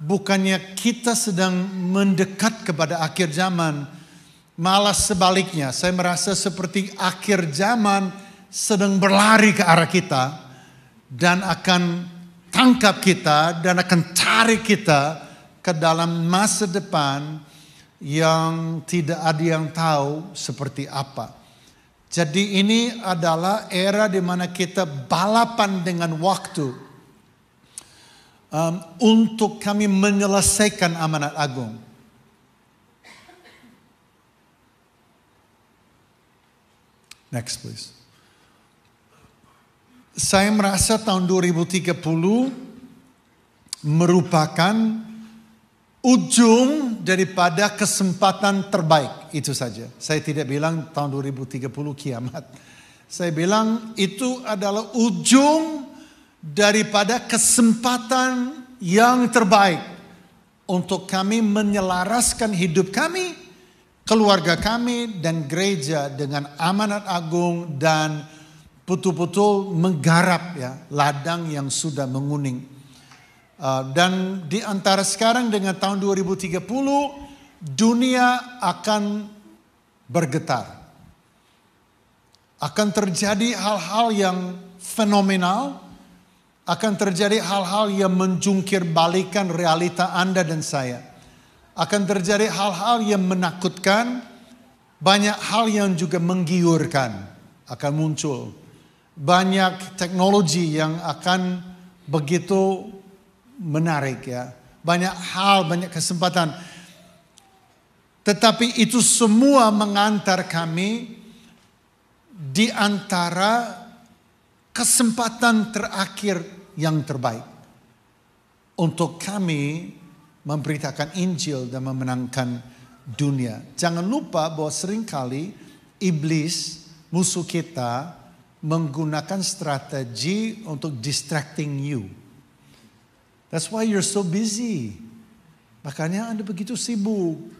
B: bukannya kita sedang mendekat kepada akhir zaman, malah sebaliknya saya merasa seperti akhir zaman sedang berlari ke arah kita dan akan tangkap kita dan akan cari kita ke dalam masa depan yang tidak ada yang tahu seperti apa. Jadi ini adalah era di mana kita balapan dengan waktu um, untuk kami menyelesaikan amanat agung. Next please. Saya merasa tahun 2030 merupakan ujung daripada kesempatan terbaik. Itu saja. Saya tidak bilang tahun 2030 kiamat. Saya bilang itu adalah ujung daripada kesempatan yang terbaik untuk kami menyelaraskan hidup kami, keluarga kami dan gereja dengan amanat agung dan betul-betul menggarap ya ladang yang sudah menguning. Eh, dan di antara sekarang dengan tahun 2030 dunia akan bergetar. Akan terjadi hal-hal yang fenomenal, akan terjadi hal-hal yang menjungkir balikan realita Anda dan saya. Akan terjadi hal-hal yang menakutkan, banyak hal yang juga menggiurkan akan muncul. Banyak teknologi yang akan begitu menarik ya. Banyak hal, banyak kesempatan. Tetapi itu semua mengantar kami di antara kesempatan terakhir yang terbaik. Untuk kami memberitakan Injil dan memenangkan dunia. Jangan lupa bahwa seringkali iblis musuh kita menggunakan strategi untuk distracting you That's why you're so busy. Makanya Anda begitu sibuk.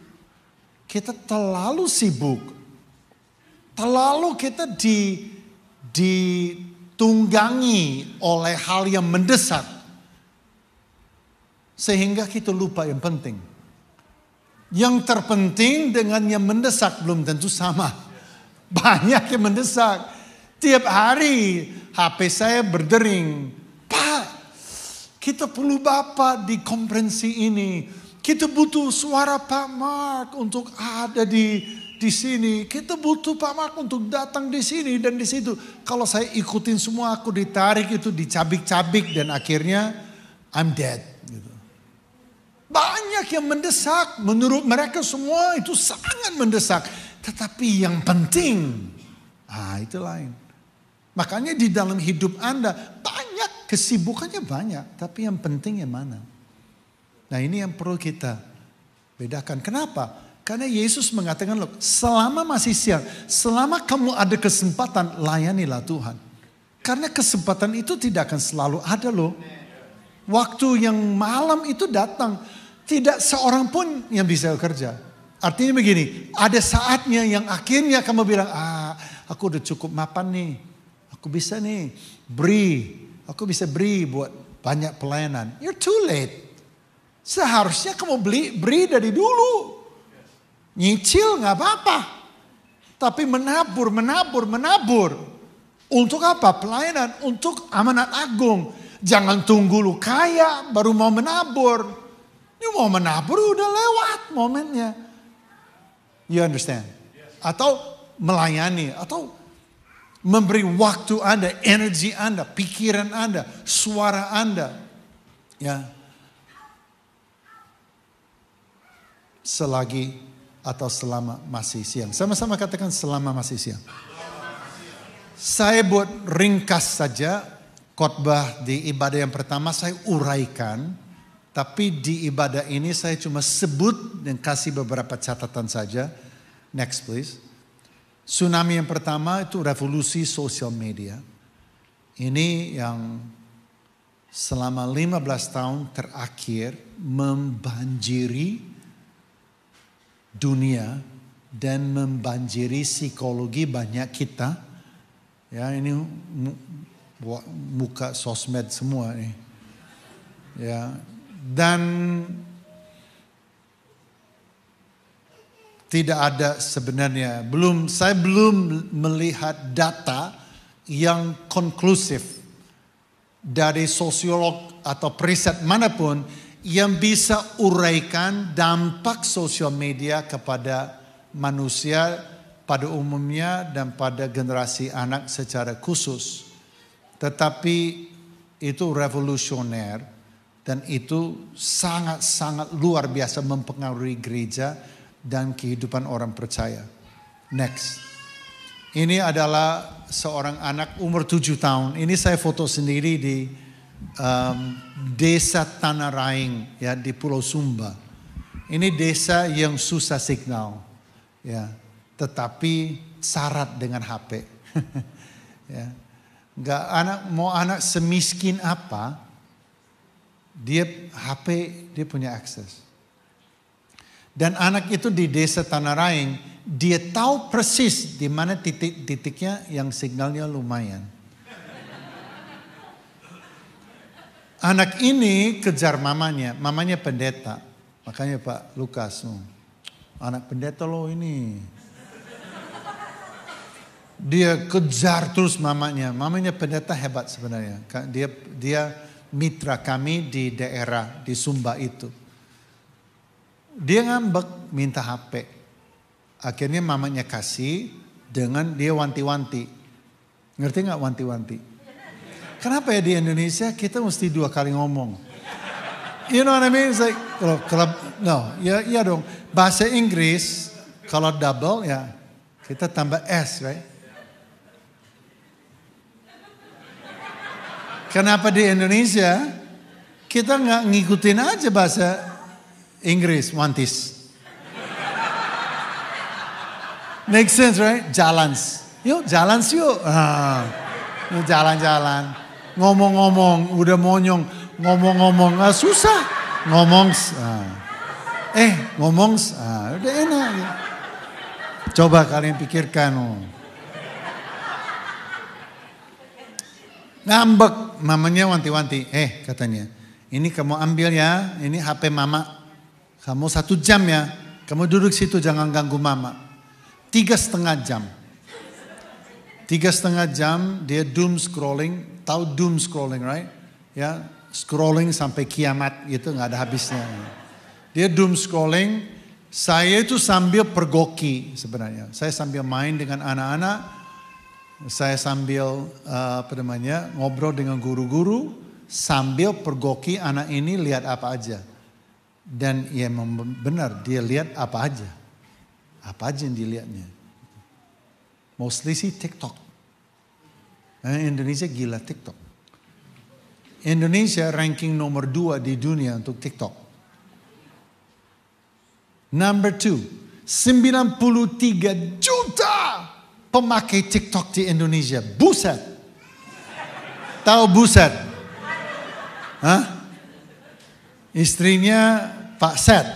B: Kita terlalu sibuk. Terlalu kita di ditunggangi oleh hal yang mendesak. Sehingga kita lupa yang penting. Yang terpenting dengan yang mendesak belum tentu sama. Banyak yang mendesak. Tiap hari HP saya berdering. Pak, kita perlu Bapak di konferensi ini. Kita butuh suara Pak Mark untuk ada di di sini. Kita butuh Pak Mark untuk datang di sini dan di situ. Kalau saya ikutin semua aku ditarik itu dicabik-cabik dan akhirnya I'm dead. Gitu. Banyak yang mendesak. Menurut mereka semua itu sangat mendesak. Tetapi yang penting, ah itu lain. Makanya di dalam hidup Anda banyak kesibukannya banyak, tapi yang penting yang mana? Nah, ini yang perlu kita bedakan. Kenapa? Karena Yesus mengatakan, "Loh, selama masih siang, selama kamu ada kesempatan, layanilah Tuhan." Karena kesempatan itu tidak akan selalu ada loh. Waktu yang malam itu datang, tidak seorang pun yang bisa bekerja. Artinya begini, ada saatnya yang akhirnya kamu bilang, "Ah, aku udah cukup mapan nih." Aku bisa nih beri, aku bisa beri buat banyak pelayanan. You're too late. Seharusnya kamu beli beri dari dulu. Nyicil nggak apa-apa. Tapi menabur, menabur, menabur. Untuk apa? Pelayanan untuk amanat agung. Jangan tunggu lu kaya baru mau menabur. Ini mau menabur udah lewat momennya. You understand? Atau melayani atau memberi waktu Anda, energi Anda, pikiran Anda, suara Anda. Ya. Selagi atau selama masih siang. Sama-sama katakan selama masih siang. Saya buat ringkas saja khotbah di ibadah yang pertama saya uraikan, tapi di ibadah ini saya cuma sebut dan kasih beberapa catatan saja. Next please. Tsunami yang pertama itu revolusi sosial media. Ini yang selama 15 tahun terakhir membanjiri dunia dan membanjiri psikologi banyak kita. Ya, ini muka sosmed semua nih. Ya. Dan tidak ada sebenarnya. Belum saya belum melihat data yang konklusif dari sosiolog atau periset manapun yang bisa uraikan dampak sosial media kepada manusia pada umumnya dan pada generasi anak secara khusus. Tetapi itu revolusioner dan itu sangat-sangat luar biasa mempengaruhi gereja dan kehidupan orang percaya. Next. Ini adalah seorang anak umur tujuh tahun. Ini saya foto sendiri di um, desa Tanah Raing ya di Pulau Sumba. Ini desa yang susah signal ya, tetapi syarat dengan HP. ya. Gak anak mau anak semiskin apa, dia HP dia punya akses. Dan anak itu di desa Tanah Raing, dia tahu persis di mana titik-titiknya yang signalnya lumayan. Anak ini kejar mamanya, mamanya pendeta. Makanya Pak Lukas, oh, anak pendeta loh ini. Dia kejar terus mamanya. Mamanya pendeta hebat sebenarnya. Dia dia mitra kami di daerah di Sumba itu. Dia ngambek minta HP. Akhirnya mamanya kasih dengan dia wanti-wanti. Ngerti nggak wanti-wanti? Kenapa ya di Indonesia kita mesti dua kali ngomong? You know what I mean? It's like, kalau club, no, ya, ya dong. Bahasa Inggris kalau double ya kita tambah S, right? Kenapa di Indonesia kita nggak ngikutin aja bahasa Inggris, mantis. Make sense, right? Jalan, Yuk, jalans yuk. Ah. Jalan-jalan. Ngomong-ngomong, udah monyong. Ngomong-ngomong, ah, susah. Ngomong. Ah. Eh, ngomong. Ah, udah enak. Ya. Coba kalian pikirkan. Oh. Ngambek, mamanya wanti-wanti. Eh, katanya. Ini kamu ambil ya, ini HP mama. Kamu satu jam ya, kamu duduk situ jangan ganggu mama. Tiga setengah jam. Tiga setengah jam dia doom scrolling, tahu doom scrolling right? Ya, scrolling sampai kiamat gitu nggak ada habisnya. Dia doom scrolling, saya itu sambil pergoki sebenarnya. Saya sambil main dengan anak-anak, saya sambil uh, apa namanya ngobrol dengan guru-guru sambil pergoki anak ini lihat apa aja. Dan ia ya benar dia lihat apa aja. Apa aja yang dilihatnya. Mostly sih TikTok. Nah, Indonesia gila TikTok. Indonesia ranking nomor dua di dunia untuk TikTok. Number two, 93 juta pemakai TikTok di Indonesia. Buset. Tahu buset? Hah? Istrinya Pak Set.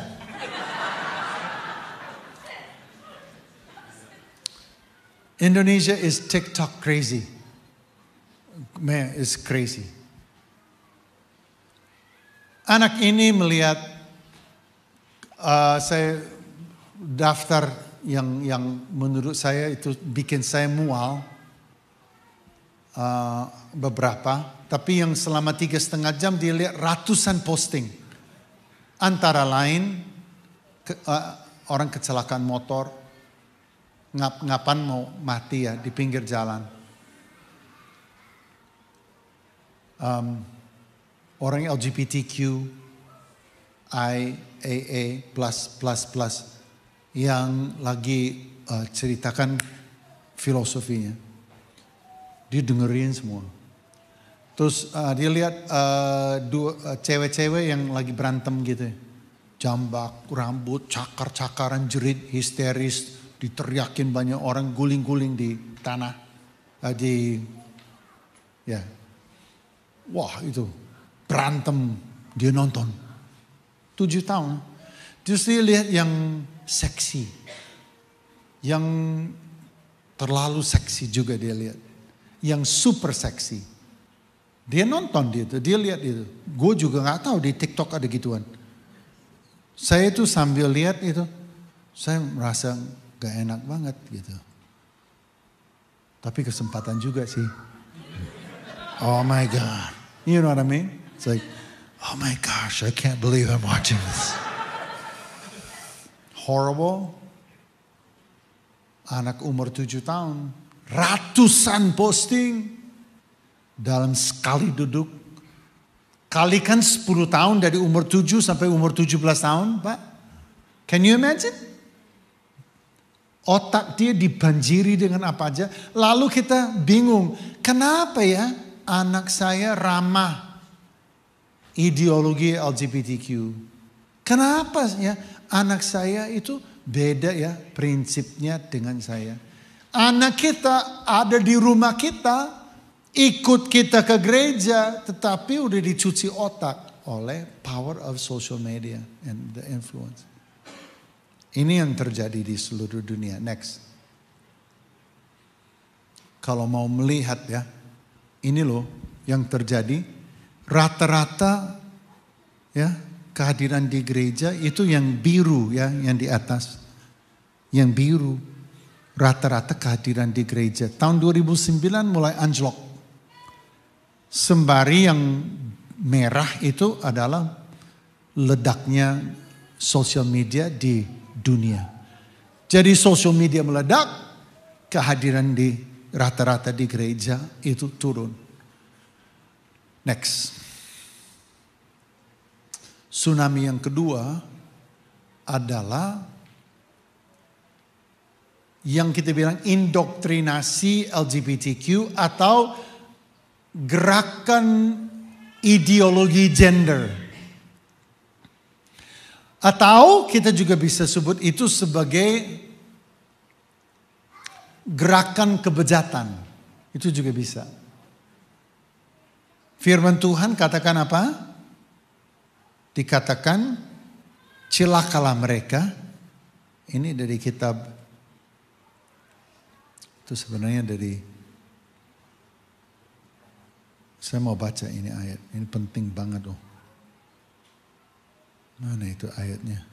B: Indonesia is TikTok crazy. Man, is crazy. Anak ini melihat uh, saya daftar yang yang menurut saya itu bikin saya mual uh, beberapa, tapi yang selama tiga setengah jam dia lihat ratusan posting. Antara lain ke, uh, orang kecelakaan motor, ngap-ngapan mau mati ya di pinggir jalan. Um, orang LGBTQ, IAA plus plus plus yang lagi uh, ceritakan filosofinya. Dia dengerin semua. Terus uh, dia lihat cewek eh, dua uh, cewek-cewek yang lagi berantem gitu. Ya. Jambak, rambut, cakar-cakaran, jerit, histeris, diteriakin banyak orang, guling-guling di tanah, uh, di ya. Yeah. Wah itu berantem dia nonton. Tujuh tahun. Terus dia lihat yang seksi. Yang terlalu seksi juga dia lihat. Yang super seksi dia nonton dia itu, dia lihat itu. Gue juga nggak tahu di TikTok ada gituan. Saya itu sambil lihat itu, saya merasa gak enak banget gitu. Tapi kesempatan juga sih. Oh my God. You know what I mean? It's like, oh my gosh, I can't believe I'm watching this. Horrible. Anak umur tujuh tahun. Ratusan posting dalam sekali duduk. Kalikan 10 tahun dari umur 7 sampai umur 17 tahun, Pak. Can you imagine? Otak dia dibanjiri dengan apa aja. Lalu kita bingung, kenapa ya anak saya ramah ideologi LGBTQ? Kenapa ya anak saya itu beda ya prinsipnya dengan saya? Anak kita ada di rumah kita, ikut kita ke gereja tetapi udah dicuci otak oleh power of social media and the influence. Ini yang terjadi di seluruh dunia. Next. Kalau mau melihat ya, ini loh yang terjadi rata-rata ya kehadiran di gereja itu yang biru ya yang di atas yang biru rata-rata kehadiran di gereja tahun 2009 mulai anjlok Sembari yang merah itu adalah ledaknya sosial media di dunia. Jadi sosial media meledak, kehadiran di rata-rata di gereja itu turun. Next. Tsunami yang kedua adalah yang kita bilang indoktrinasi LGBTQ atau gerakan ideologi gender. Atau kita juga bisa sebut itu sebagai gerakan kebejatan. Itu juga bisa. Firman Tuhan katakan apa? Dikatakan celakalah mereka. Ini dari kitab itu sebenarnya dari saya mau baca ini ayat. Ini penting banget loh. Mana itu ayatnya?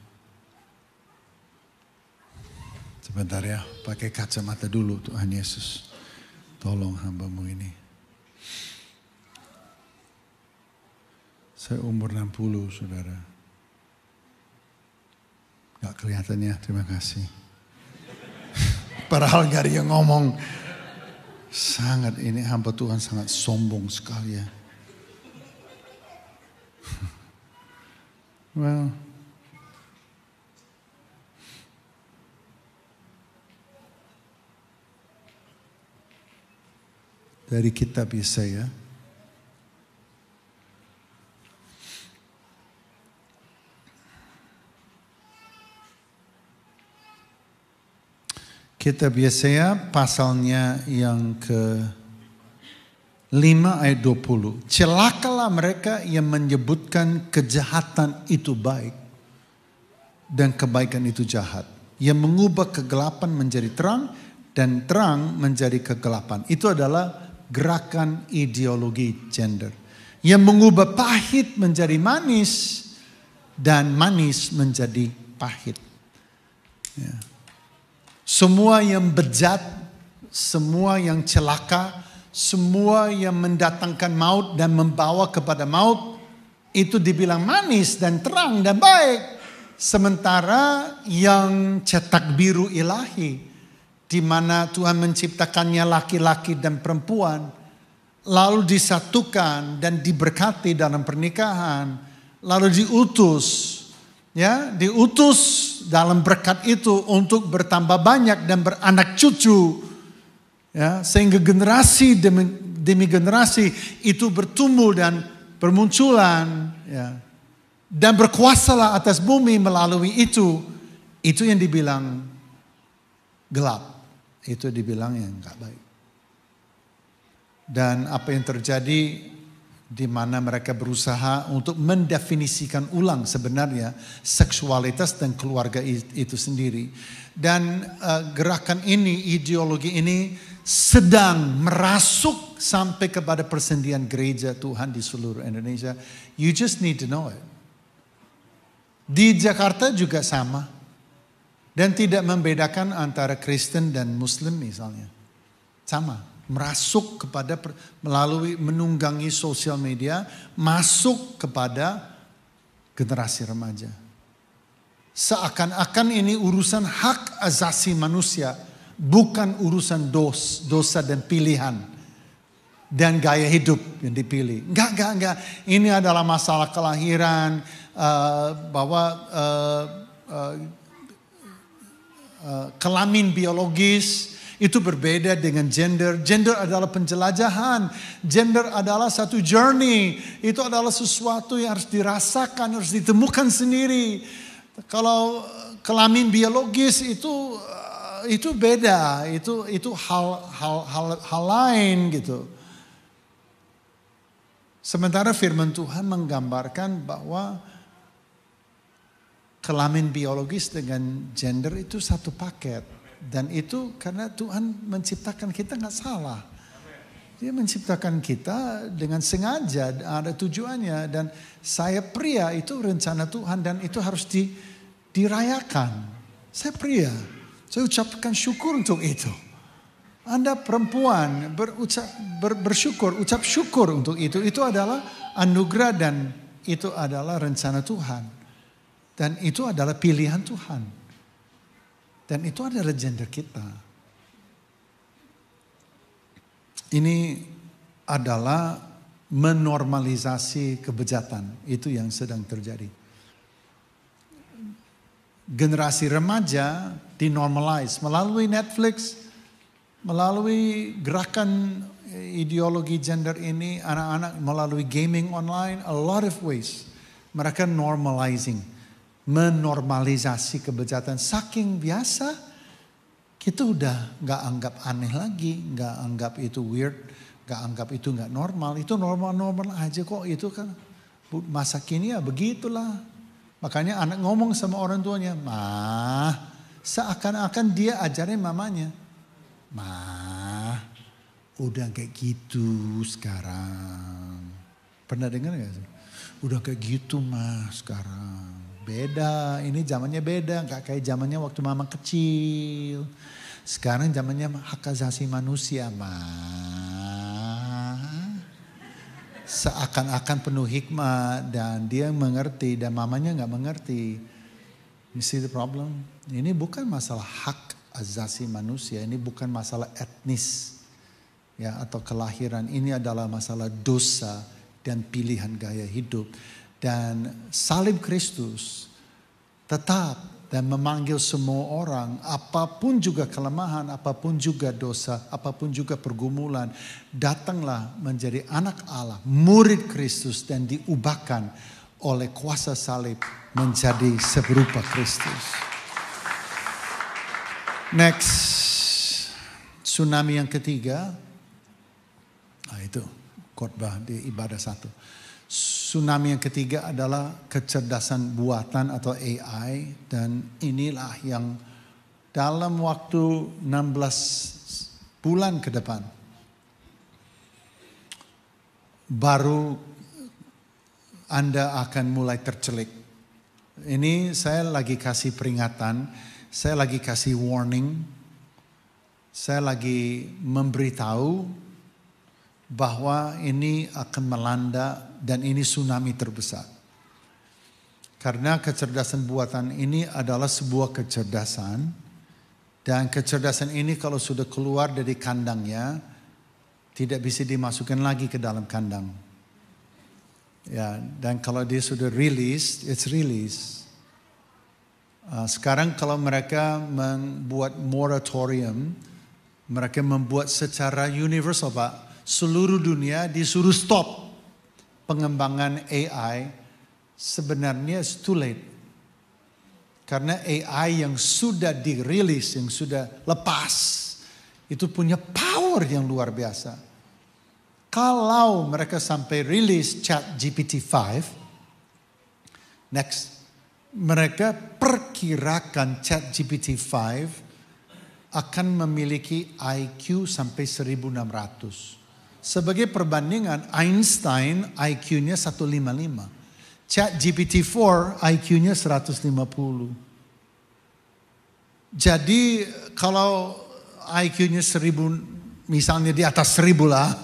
B: Sebentar ya, pakai kacamata dulu Tuhan Yesus. Tolong hambamu ini. Saya umur 60 saudara. Gak kelihatannya. terima kasih. Padahal gak ada yang ngomong. Sangat ini hamba Tuhan sangat sombong sekali ya. well, dari kitab Yesaya Kitab Yesaya pasalnya yang ke 5 ayat 20. Celakalah mereka yang menyebutkan kejahatan itu baik dan kebaikan itu jahat. Yang mengubah kegelapan menjadi terang dan terang menjadi kegelapan. Itu adalah gerakan ideologi gender. Yang mengubah pahit menjadi manis dan manis menjadi pahit. Ya. Semua yang bejat, semua yang celaka, semua yang mendatangkan maut dan membawa kepada maut itu dibilang manis dan terang dan baik. Sementara yang cetak biru ilahi di mana Tuhan menciptakannya laki-laki dan perempuan lalu disatukan dan diberkati dalam pernikahan lalu diutus ya diutus dalam berkat itu untuk bertambah banyak dan beranak cucu ya sehingga generasi demi, demi generasi itu bertumbuh dan bermunculan ya dan berkuasalah atas bumi melalui itu itu yang dibilang gelap itu dibilang yang nggak baik dan apa yang terjadi di mana mereka berusaha untuk mendefinisikan ulang sebenarnya seksualitas dan keluarga itu sendiri. Dan uh, gerakan ini, ideologi ini sedang merasuk sampai kepada persendian gereja Tuhan di seluruh Indonesia. You just need to know it. Di Jakarta juga sama. Dan tidak membedakan antara Kristen dan Muslim misalnya. Sama merasuk kepada melalui menunggangi sosial media masuk kepada generasi remaja. Seakan-akan ini urusan hak asasi manusia, bukan urusan dos, dosa dan pilihan dan gaya hidup yang dipilih. Enggak, enggak, enggak. Ini adalah masalah kelahiran uh, bahwa uh, uh, uh, kelamin biologis itu berbeda dengan gender. Gender adalah penjelajahan. Gender adalah satu journey. Itu adalah sesuatu yang harus dirasakan, harus ditemukan sendiri. Kalau eh, kelamin biologis itu eh, itu beda, itu itu hal hal hal, hal lain gitu. Sementara firman Tuhan menggambarkan bahwa kelamin biologis dengan gender itu satu paket. Dan itu karena Tuhan menciptakan kita nggak salah. Dia menciptakan kita dengan sengaja, ada tujuannya. Dan saya pria itu rencana Tuhan dan itu harus di, dirayakan. Saya pria, saya ucapkan syukur untuk itu. Anda perempuan berucap, ber, bersyukur, ucap syukur untuk itu. Itu adalah anugerah dan itu adalah rencana Tuhan. Dan itu adalah pilihan Tuhan. Dan itu adalah gender kita. Ini adalah menormalisasi kebejatan. Itu yang sedang terjadi. Generasi remaja dinormalize melalui Netflix, melalui gerakan ideologi gender ini, anak-anak melalui gaming online, a lot of ways. Mereka normalizing menormalisasi kebejatan. Saking biasa, kita udah nggak anggap aneh lagi, nggak anggap itu weird, nggak anggap itu nggak normal. Itu normal-normal aja kok. Itu kan masa kini ya begitulah. Makanya anak ngomong sama orang tuanya, mah seakan-akan dia ajarin mamanya. Mah udah kayak gitu sekarang. Pernah dengar nggak? Udah kayak gitu mah sekarang Beda, ini zamannya beda, nggak kayak zamannya waktu mama kecil. Sekarang zamannya hak asasi manusia, ma. Seakan-akan penuh hikmah dan dia mengerti dan mamanya nggak mengerti. You see the problem? Ini bukan masalah hak asasi manusia, ini bukan masalah etnis ya atau kelahiran. Ini adalah masalah dosa dan pilihan gaya hidup. Dan salib Kristus tetap dan memanggil semua orang, apapun juga kelemahan, apapun juga dosa, apapun juga pergumulan, datanglah menjadi anak Allah, murid Kristus dan diubahkan oleh kuasa salib menjadi seberupa Kristus. Next, tsunami yang ketiga, nah itu khotbah di ibadah satu. Tsunami yang ketiga adalah kecerdasan buatan atau AI dan inilah yang dalam waktu 16 bulan ke depan baru Anda akan mulai tercelik. Ini saya lagi kasih peringatan, saya lagi kasih warning, saya lagi memberitahu bahwa ini akan melanda dan ini tsunami terbesar. Karena kecerdasan buatan ini adalah sebuah kecerdasan dan kecerdasan ini kalau sudah keluar dari kandangnya tidak bisa dimasukkan lagi ke dalam kandang. Ya, dan kalau dia sudah rilis, it's release. Ah, sekarang kalau mereka membuat moratorium, mereka membuat secara universal, Pak seluruh dunia disuruh stop pengembangan AI, sebenarnya it's too late. Karena AI yang sudah dirilis, yang sudah lepas, itu punya power yang luar biasa. Kalau mereka sampai rilis chat GPT-5, next, mereka perkirakan chat GPT-5 akan memiliki IQ sampai 1600. Sebagai perbandingan, Einstein IQ-nya 155. Chat GPT-4 IQ-nya 150. Jadi kalau IQ-nya 1000, misalnya di atas 1000 lah.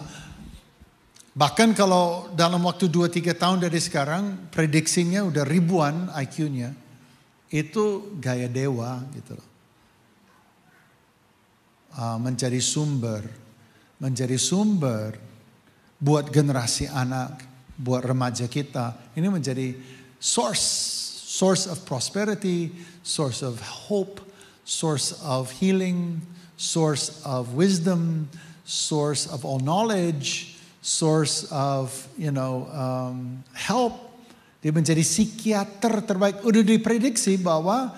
B: Bahkan kalau dalam waktu 2-3 tahun dari sekarang, prediksinya udah ribuan IQ-nya. Itu gaya dewa gitu loh. Ah, menjadi sumber menjadi sumber buat generasi anak, buat remaja kita. Ini menjadi source, source of prosperity, source of hope, source of healing, source of wisdom, source of all knowledge, source of you know um, help. Dia menjadi psikiater terbaik. Udah diprediksi bahwa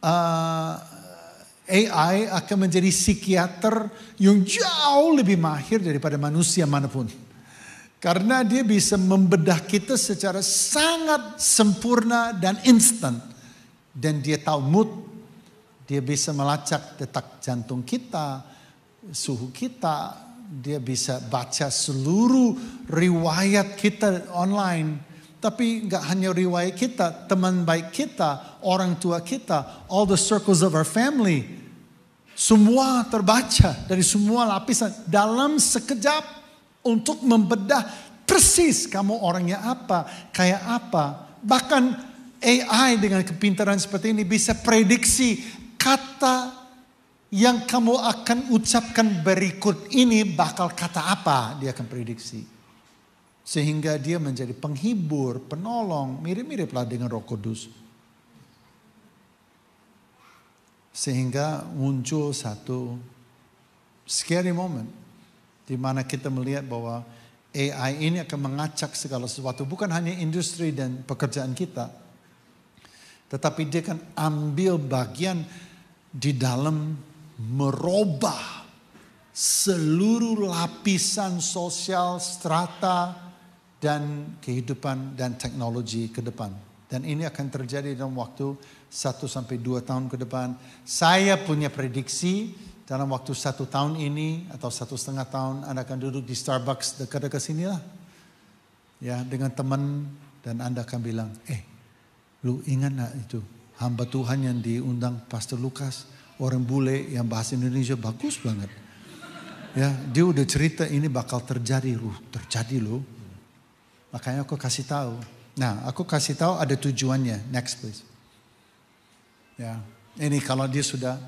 B: uh, AI akan menjadi psikiater yang jauh lebih mahir daripada manusia manapun. Karena dia bisa membedah kita secara sangat sempurna dan instan. Dan dia tahu mood, dia bisa melacak detak jantung kita, suhu kita, dia bisa baca seluruh riwayat kita online. Tapi nggak hanya riwayat kita, teman baik kita, orang tua kita, all the circles of our family. Semua terbaca dari semua lapisan dalam sekejap untuk membedah persis kamu orangnya apa, kayak apa. Bahkan AI dengan kepintaran seperti ini bisa prediksi kata yang kamu akan ucapkan berikut ini bakal kata apa dia akan prediksi. Sehingga dia menjadi penghibur, penolong, mirip-miriplah dengan roh kudus. Sehingga muncul satu scary moment di mana kita melihat bahwa AI ini akan mengacak segala sesuatu, bukan hanya industri dan pekerjaan kita, tetapi dia akan ambil bagian di dalam merubah seluruh lapisan sosial, strata, dan kehidupan dan teknologi ke depan. Dan ini akan terjadi dalam waktu satu sampai dua tahun ke depan. Saya punya prediksi dalam waktu satu tahun ini atau satu setengah tahun Anda akan duduk di Starbucks dekat-dekat sini lah. Ya, dengan teman dan Anda akan bilang, eh lu ingat gak itu hamba Tuhan yang diundang Pastor Lukas. Orang bule yang bahasa Indonesia bagus banget. Ya, dia udah cerita ini bakal terjadi, loh, uh, terjadi loh. Makanya aku kasih tahu. Nah, aku kasih tahu ada tujuannya. Next please. Ya, ini kalau dia sudah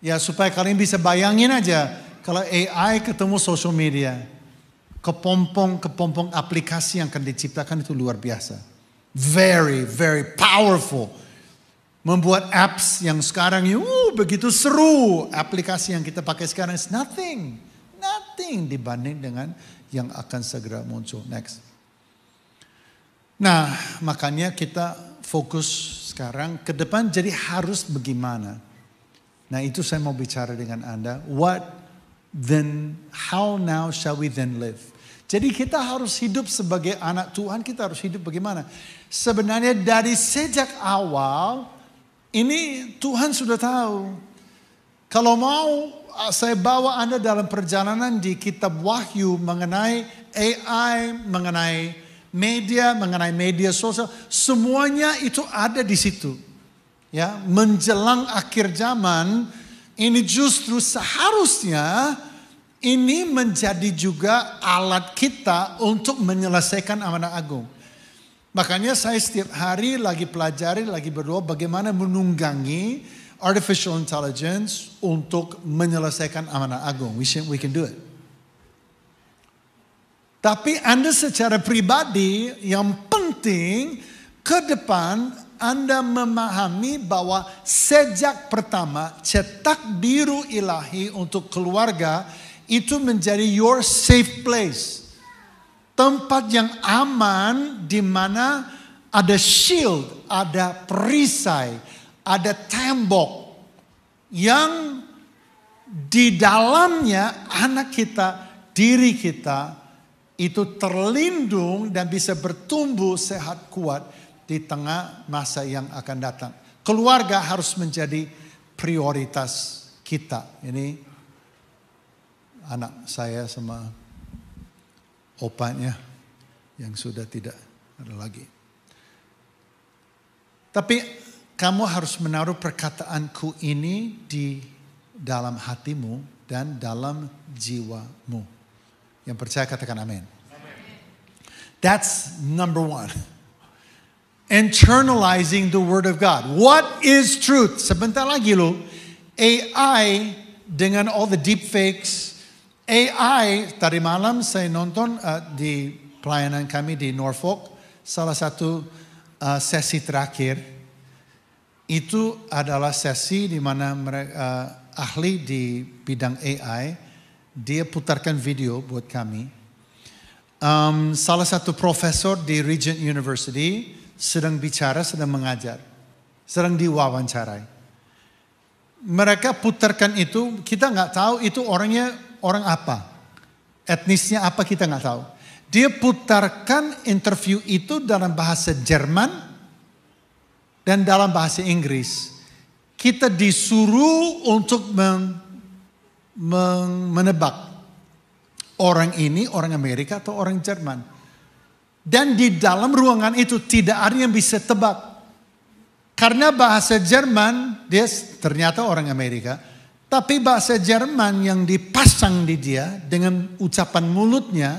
B: ya supaya kalian bisa bayangin aja kalau AI ketemu social media, kepompong-kepompong aplikasi yang akan diciptakan itu luar biasa. Very, very powerful. Membuat apps yang sekarang uh, begitu seru. Aplikasi yang kita pakai sekarang is nothing. Nothing dibanding dengan yang akan segera muncul. Next. Nah, makanya kita fokus sekarang, ke depan jadi harus bagaimana? Nah itu saya mau bicara dengan Anda. What then, how now shall we then live? Jadi kita harus hidup sebagai anak Tuhan, kita harus hidup bagaimana? Sebenarnya dari sejak awal, ini Tuhan sudah tahu. Kalau mau ah, saya bawa Anda dalam perjalanan di kitab Wahyu mengenai AI, mengenai media, mengenai media sosial, semuanya itu ada di situ. Ya, menjelang akhir zaman ini justru seharusnya ini menjadi juga alat kita untuk menyelesaikan amanah agung. Makanya saya setiap hari lagi pelajari, lagi berdoa bagaimana menunggangi artificial intelligence untuk menyelesaikan amanah agung. We, can we can do it. Tapi Anda secara pribadi yang penting ke depan Anda memahami bahwa sejak pertama cetak biru ilahi untuk keluarga itu menjadi your safe place. Tempat yang aman di mana ada shield, ada perisai, ada tembok yang di dalamnya anak kita, diri kita itu terlindung dan bisa bertumbuh sehat kuat di tengah masa yang akan datang. Keluarga harus menjadi prioritas kita. Ini anak saya sama opanya yang sudah tidak ada lagi. Tapi kamu harus menaruh perkataanku ini di dalam hatimu dan dalam jiwamu. Yang percaya katakan amin. That's number one. Internalizing the word of God. What is truth? Sebentar lagi lo, AI dengan all the deep fakes, AI tadi malam saya nonton uh, di pelayanan kami di Norfolk, salah satu uh, sesi terakhir itu adalah sesi di mana mereka uh, ahli di bidang AI dia putarkan video buat kami. Um, salah satu profesor di Regent University sedang bicara, sedang mengajar, sedang diwawancarai. Mereka putarkan itu, kita nggak tahu itu orangnya orang apa, etnisnya apa kita nggak tahu. Dia putarkan interview itu dalam bahasa Jerman dan dalam bahasa Inggris. Kita disuruh untuk menebak orang ini orang Amerika atau orang Jerman. Dan di dalam ruangan itu tidak ada yang bisa tebak. Karena bahasa Jerman, dia ternyata orang Amerika. Tapi bahasa Jerman yang dipasang di dia dengan ucapan mulutnya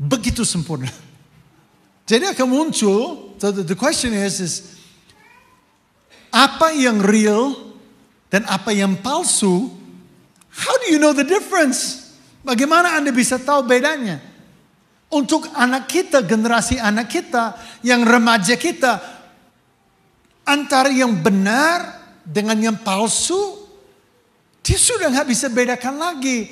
B: begitu sempurna. Jadi akan muncul, so the question is, is apa yang real dan apa yang palsu, how do you know the difference? Bagaimana Anda bisa tahu bedanya? Untuk anak kita, generasi anak kita, yang remaja kita, antara yang benar dengan yang palsu, dia sudah nggak bisa bedakan lagi.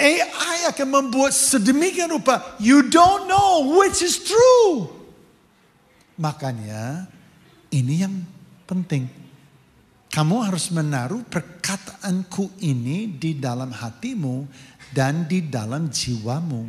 B: AI akan membuat sedemikian rupa, you don't know which is true. Makanya ini yang penting. Kamu harus menaruh perkataanku ini di dalam hatimu dan di dalam jiwamu.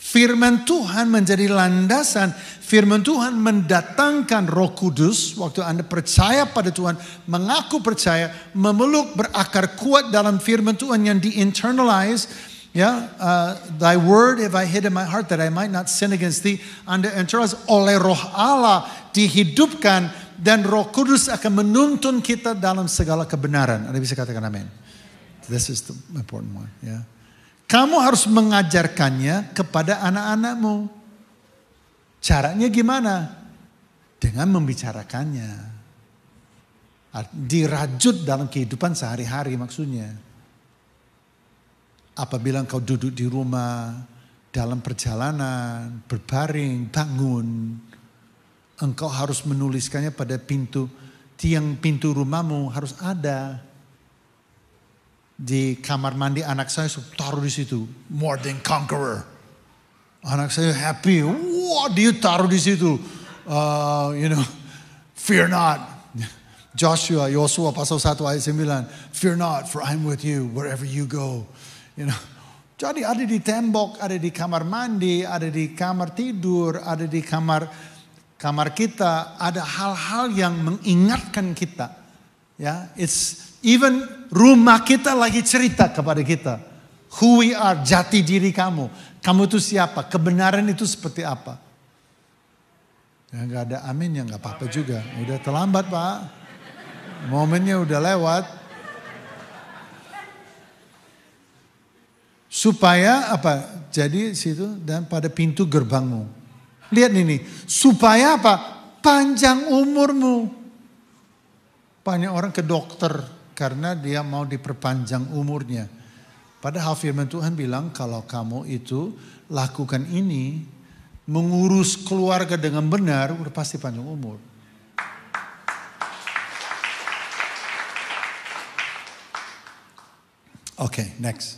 B: Firman Tuhan menjadi landasan. Firman Tuhan mendatangkan roh kudus. Waktu Anda percaya pada Tuhan, mengaku percaya, memeluk berakar kuat dalam firman Tuhan yang di-internalize. Ya, uh, thy word if I hid in my heart that I might not sin against thee. Anda internalize oleh roh Allah dihidupkan dan Roh Kudus akan menuntun kita dalam segala kebenaran. Anda bisa katakan amin. This is the important one. Ya. Kamu harus mengajarkannya kepada anak-anakmu. Caranya gimana? Dengan membicarakannya. Dirajut dalam kehidupan sehari-hari maksudnya. Apabila engkau duduk di rumah, dalam perjalanan, berbaring, bangun, engkau harus menuliskannya pada pintu tiang pintu rumahmu harus ada di kamar mandi anak saya taruh di situ more than conqueror anak saya happy wow, dia taruh di situ uh, you know fear not Joshua Yosua pasal 1 ayat 9 fear not for I'm with you wherever you go you know jadi ada di tembok ada di kamar mandi ada di kamar tidur ada di kamar kamar kita ada hal-hal yang mengingatkan kita. Ya, it's even rumah kita lagi cerita kepada kita. Who we are, jati diri kamu. Kamu itu siapa? Kebenaran itu seperti apa? Ya, gak ada amin ya gak apa-apa juga. Udah terlambat pak. Momennya udah lewat. Supaya apa? Jadi situ dan pada pintu gerbangmu. Lihat ini, supaya apa? Panjang umurmu. Banyak orang ke dokter karena dia mau diperpanjang umurnya. Padahal firman Tuhan bilang kalau kamu itu lakukan ini, mengurus keluarga dengan benar, udah pasti panjang umur. Oke, okay, next.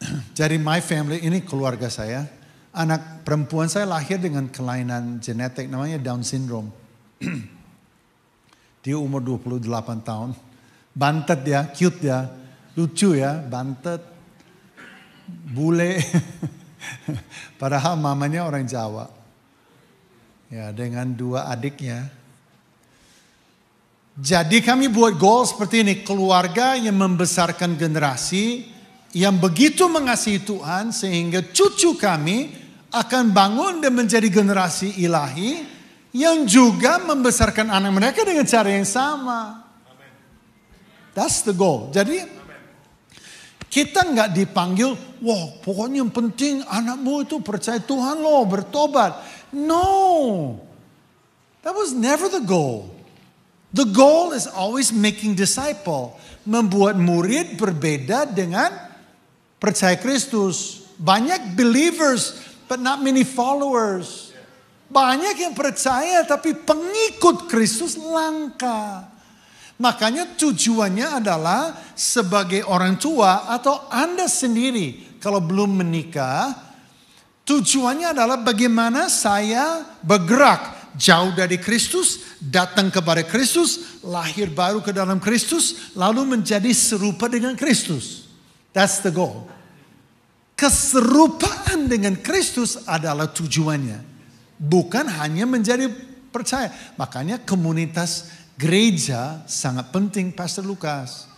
B: Jadi my family ini keluarga saya anak perempuan saya lahir dengan kelainan genetik namanya Down syndrome. dia umur 28 tahun. Bantet ya, cute ya, lucu ya, bantet, bule. Padahal mamanya orang Jawa. Ya, dengan dua adiknya. Jadi kami buat goal seperti ini, keluarga yang membesarkan generasi yang begitu mengasihi Tuhan sehingga cucu kami akan bangun dan menjadi generasi ilahi yang juga membesarkan anak mereka dengan cara yang sama. That's the goal. Jadi kita nggak dipanggil, wah pokoknya yang penting anakmu itu percaya Tuhan loh, bertobat. No, that was never the goal. The goal is always making disciple. Membuat murid berbeda dengan percaya Kristus. Banyak believers but not many followers. Banyak yang percaya tapi pengikut Kristus langka. Makanya tujuannya adalah sebagai orang tua atau Anda sendiri kalau belum menikah, tujuannya adalah bagaimana saya bergerak jauh dari Kristus, datang kepada Kristus, lahir baru ke dalam Kristus, lalu menjadi serupa dengan Kristus. That's the goal keserupaan dengan Kristus adalah tujuannya. Bukan hanya menjadi percaya. Makanya komunitas gereja sangat penting Pastor Lukas.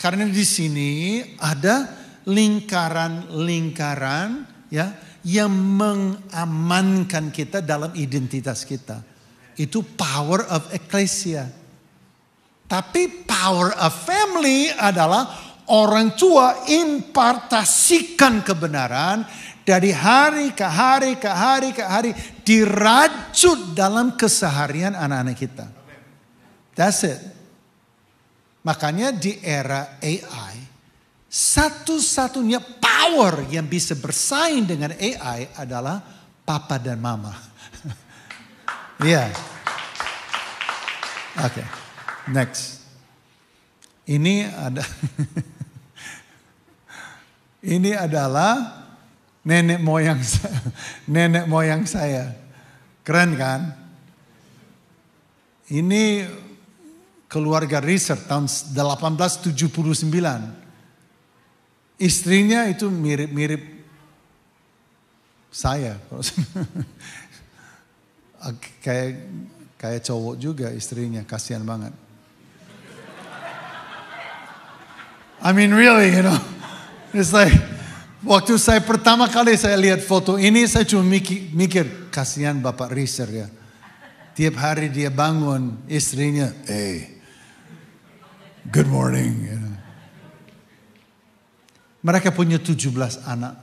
B: Karena di sini ada lingkaran-lingkaran ya yang mengamankan kita dalam identitas kita. Itu power of ecclesia. Tapi power of family adalah orang tua impartasikan kebenaran dari hari ke hari ke hari ke hari dirajut dalam keseharian anak-anak kita. That's it. Makanya di era AI satu-satunya power yang bisa bersaing dengan AI adalah papa dan mama. Iya. yeah. Oke. Okay. Next. Ini ada Ini adalah nenek moyang saya, nenek moyang saya. Keren kan? Ini keluarga riset tahun 1879. Istrinya itu mirip-mirip saya. kayak kayak cowok juga istrinya, kasihan banget. I mean really, you know. It's like waktu saya pertama kali saya lihat foto ini saya cuma mikir, mikir kasihan Bapak Riser ya. Tiap hari dia bangun istrinya, "Hey, good morning." You know. Mereka punya 17 anak.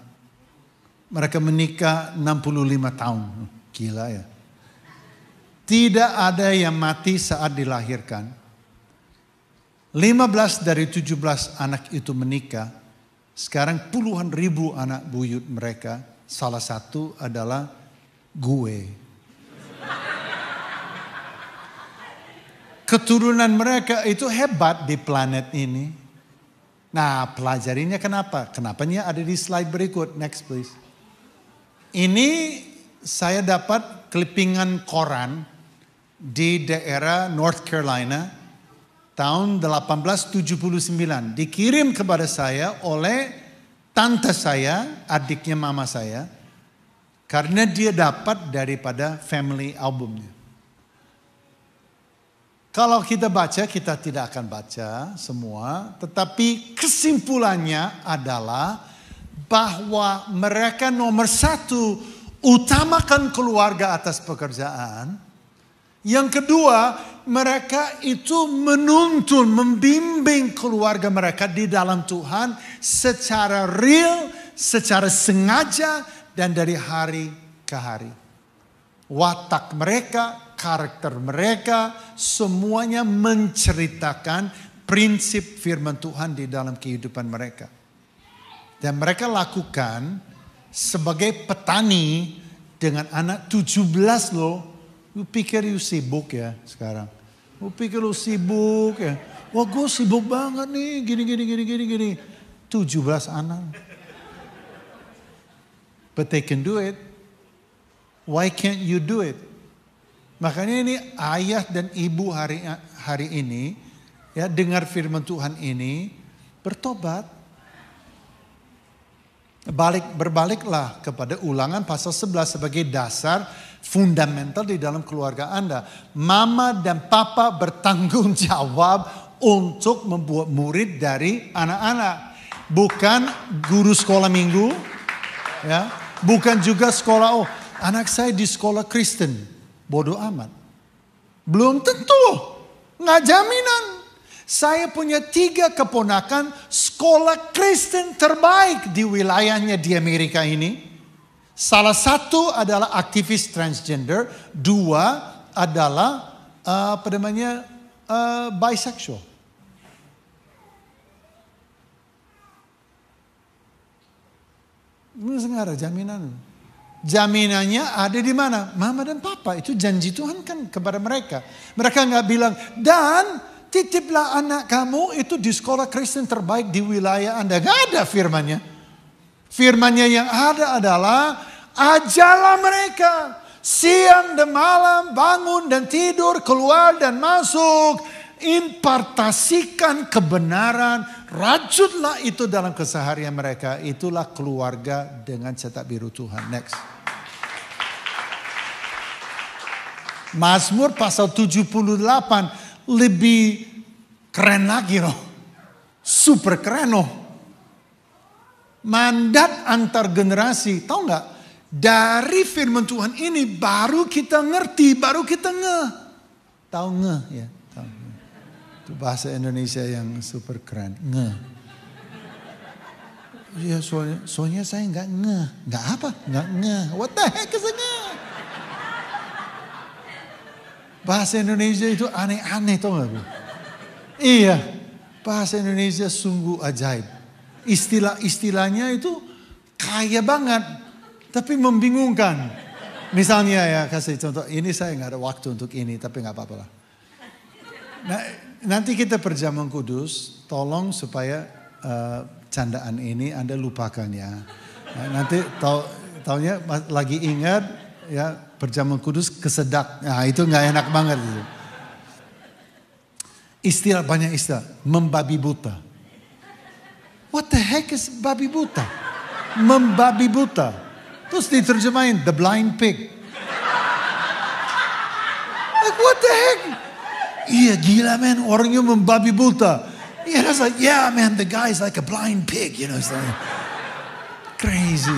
B: Mereka menikah 65 tahun. Gila ya. Tidak ada yang mati saat dilahirkan. 15 dari 17 anak itu menikah. Sekarang puluhan ribu anak buyut mereka. Salah satu adalah gue. Keturunan mereka itu hebat di planet ini. Nah pelajarinya kenapa? Kenapanya ada di slide berikut. Next please. Ini saya dapat kelipingan koran di daerah North Carolina tahun 1879 dikirim kepada saya oleh tante saya, adiknya mama saya karena dia dapat daripada family albumnya. Kalau kita baca, kita tidak akan baca semua, tetapi kesimpulannya adalah bahwa mereka nomor satu utamakan keluarga atas pekerjaan. Yang kedua, mereka itu menuntun, membimbing keluarga mereka di dalam Tuhan secara real, secara sengaja, dan dari hari ke hari. Watak mereka, karakter mereka, semuanya menceritakan prinsip firman Tuhan di dalam kehidupan mereka. Dan mereka lakukan sebagai petani dengan anak 17 loh. Lu pikir you sibuk ya sekarang? Lu pikir lu sibuk ya. Wah gue sibuk banget nih gini gini gini gini gini. 17 anak. But they can do it. Why can't you do it? Makanya ini ayah dan ibu hari hari ini ya dengar firman Tuhan ini bertobat balik berbaliklah kepada ulangan pasal 11 sebagai dasar fundamental di dalam keluarga Anda. Mama dan papa bertanggung jawab untuk membuat murid dari anak-anak. Bukan guru sekolah minggu, ya. Bukan juga sekolah, oh anak saya di sekolah Kristen. Bodoh amat. Belum tentu, nggak jaminan. Saya punya tiga keponakan sekolah Kristen terbaik di wilayahnya di Amerika ini Salah satu adalah aktivis transgender, dua adalah uh, apa namanya uh, bisexual. Ini ada jaminan. Jaminannya ada di mana? Mama dan papa itu janji Tuhan kan kepada mereka. Mereka nggak bilang dan titiplah anak kamu itu di sekolah Kristen terbaik di wilayah Anda. Gak ada firmannya. Firmannya yang ada adalah ajalah mereka siang dan malam bangun dan tidur keluar dan masuk impartasikan kebenaran rajutlah itu dalam keseharian mereka itulah keluarga dengan cetak biru Tuhan next Mazmur pasal 78 lebih keren lagi loh super keren loh Mandat antar generasi, tahu nggak? Dari firman Tuhan ini baru kita ngerti, baru kita nge. Tahu nge ya? Tahu nge. Itu bahasa Indonesia yang super keren, nge. Ya soalnya, soalnya saya nggak nge, nggak apa, nggak nge. What the heck is nge? Bahasa Indonesia itu aneh-aneh tau nggak bu? Iya, bahasa Indonesia sungguh ajaib istilah-istilahnya itu kaya banget, tapi membingungkan. Misalnya ya kasih contoh, ini saya nggak ada waktu untuk ini, tapi nggak apa-apa lah. Nah, nanti kita perjamuan kudus, tolong supaya uh, candaan ini Anda lupakan ya. Nah, nanti tau taunya lagi ingat ya perjamuan kudus kesedak. Nah, itu nggak enak banget itu. Istilah banyak istilah, membabi buta. What the heck is babi buta? Membabi buta. Terus diterjemahin the blind pig. Like what the heck? Iya gila man orangnya membabi buta. Yeah, I was like, yeah, man, the guy is like a blind pig, you know. It's like crazy.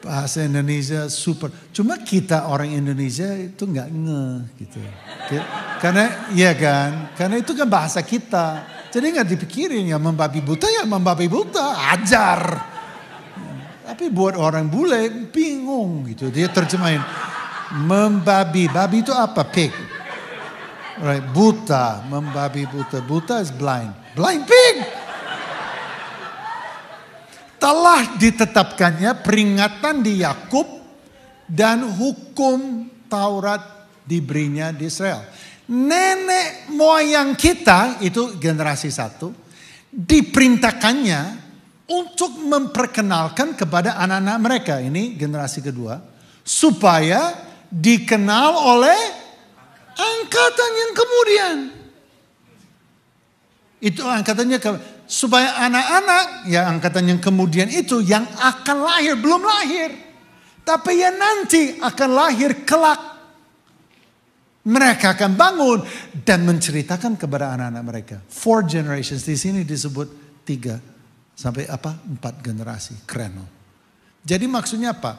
B: Bahasa Indonesia super. Cuma kita orang Indonesia itu nggak nge gitu. Karena, iya kan, karena itu kan bahasa kita. Jadi nggak dipikirin ya membabi buta ya membabi buta, ajar. Tapi buat orang bule bingung gitu. Dia terjemahin membabi. Babi itu apa? Pig. Right, buta, membabi buta. Buta is blind. Blind pig. Telah ditetapkannya peringatan di Yakub dan hukum Taurat diberinya di Israel nenek moyang kita itu generasi satu diperintahkannya untuk memperkenalkan kepada anak-anak mereka ini generasi kedua supaya dikenal oleh angkatan yang kemudian itu angkatannya ke, supaya anak-anak ya angkatan yang kemudian itu yang akan lahir belum lahir tapi ya nanti akan lahir kelak mereka akan bangun dan menceritakan kepada anak-anak mereka. Four generations di sini disebut tiga sampai apa empat generasi. kreno. Jadi maksudnya apa?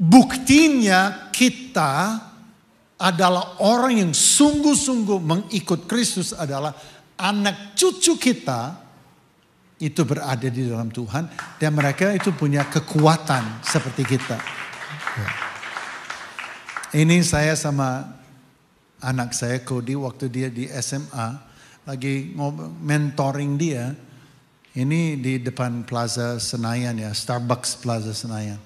B: Buktinya kita adalah orang yang sungguh-sungguh mengikut Kristus adalah anak cucu kita itu berada di dalam Tuhan dan mereka itu punya kekuatan seperti kita. Yeah. Ini saya sama anak saya Cody waktu dia di SMA lagi mentoring dia. Ini di depan Plaza Senayan ya, Starbucks Plaza Senayan.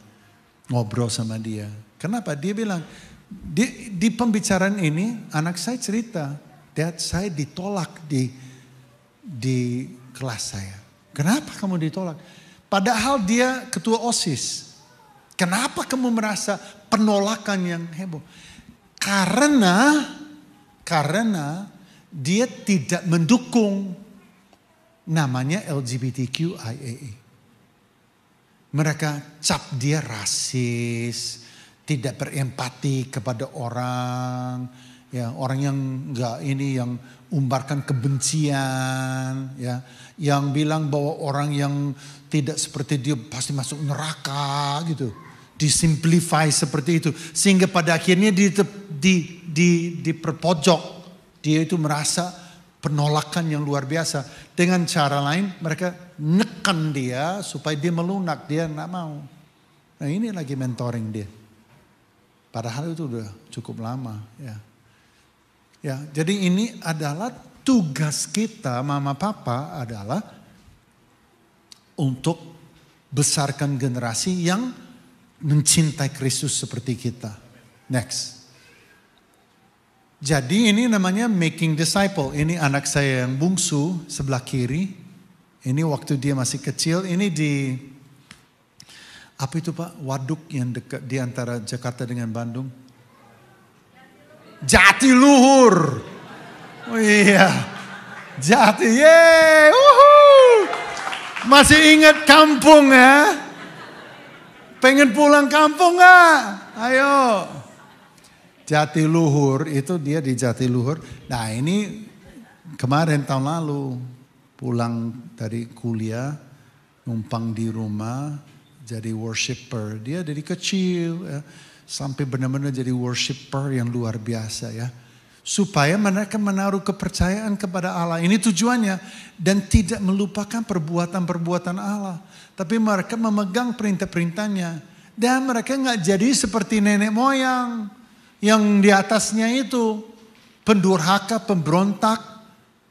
B: Ngobrol sama dia. Kenapa? Dia bilang, di, di pembicaraan ini anak saya cerita, Dad saya ditolak di di kelas saya. Kenapa kamu ditolak? Padahal dia ketua OSIS. Kenapa kamu merasa penolakan yang heboh? Karena karena dia tidak mendukung namanya LGBTQIA. E. Mereka cap dia rasis, tidak berempati kepada orang, ya orang yang enggak ini yang umbarkan kebencian, ya yang bilang bahwa orang yang tidak seperti dia pasti masuk neraka gitu disimplify seperti itu sehingga pada akhirnya di di di di dia itu merasa penolakan yang luar biasa dengan cara lain mereka nekan dia supaya dia melunak dia nggak mau nah ini lagi mentoring dia padahal itu udah cukup lama ya ya jadi ini adalah tugas kita mama papa adalah untuk besarkan generasi yang mencintai Kristus seperti kita. Next. Jadi ini namanya making disciple. Ini anak saya yang bungsu sebelah kiri. Ini waktu dia masih kecil. Ini di apa itu pak? Waduk yang dekat di antara Jakarta dengan Bandung. Jati Luhur. Oh iya. Jati. Yeay. Uhuh. Masih ingat kampung ya. Pengen pulang kampung nggak? Ayo. Jati Luhur itu dia di Jati Luhur. Nah ini kemarin tahun lalu pulang dari kuliah numpang di rumah jadi worshipper. Dia dari kecil ya, sampai benar-benar jadi worshipper yang luar biasa ya. Supaya mereka menaruh kepercayaan kepada Allah. Ini tujuannya. Dan tidak melupakan perbuatan-perbuatan Allah. Tapi mereka memegang perintah-perintahnya. Dan mereka nggak jadi seperti nenek moyang yang di atasnya itu. Pendurhaka, pemberontak,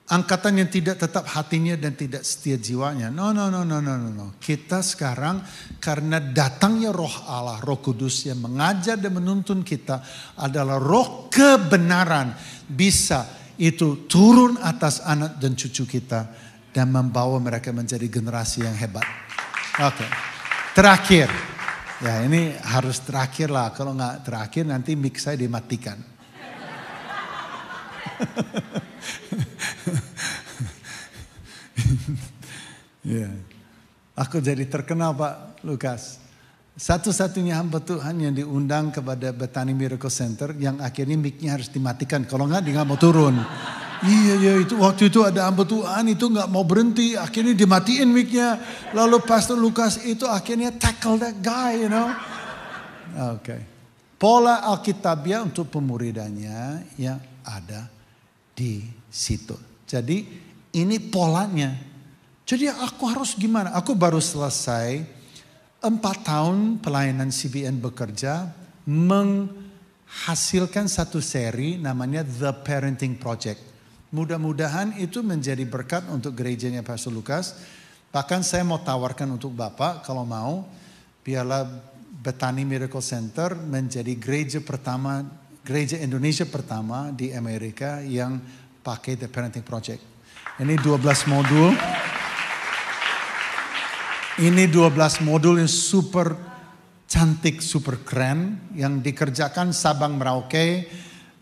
B: angkatan yang tidak tetap hatinya dan tidak setia jiwanya. No, no, no, no, no, no, no. Kita sekarang karena datangnya roh Allah, roh kudus yang mengajar dan menuntun kita adalah roh kebenaran. Bisa itu turun atas anak dan cucu kita dan membawa mereka menjadi generasi yang hebat. Oke. Okay. Terakhir. Ya ini harus terakhir lah. Kalau nggak terakhir nanti mic saya dimatikan. ya. Aku jadi terkenal Pak Lukas. Satu-satunya hamba Tuhan yang diundang kepada Betani Miracle Center yang akhirnya mic-nya harus dimatikan. Kalau nggak dia nggak mau turun. Iya, iya itu waktu itu ada hamba Tuhan itu nggak mau berhenti, akhirnya dimatiin micnya. Lalu Pastor Lukas itu akhirnya tackle that guy, you know. Oke. Okay. Pola Alkitabiah untuk pemuridannya yang ada di situ. Jadi ini polanya. Jadi aku harus gimana? Aku baru selesai empat tahun pelayanan CBN bekerja menghasilkan satu seri namanya The Parenting Project Mudah-mudahan itu menjadi berkat untuk gerejanya Pastor Lukas. Bahkan saya mau tawarkan untuk Bapak kalau mau, biarlah Betani Miracle Center menjadi gereja pertama, gereja Indonesia pertama di Amerika yang pakai The Parenting Project. Ini 12 modul. Ini 12 modul yang super cantik, super keren yang dikerjakan Sabang Merauke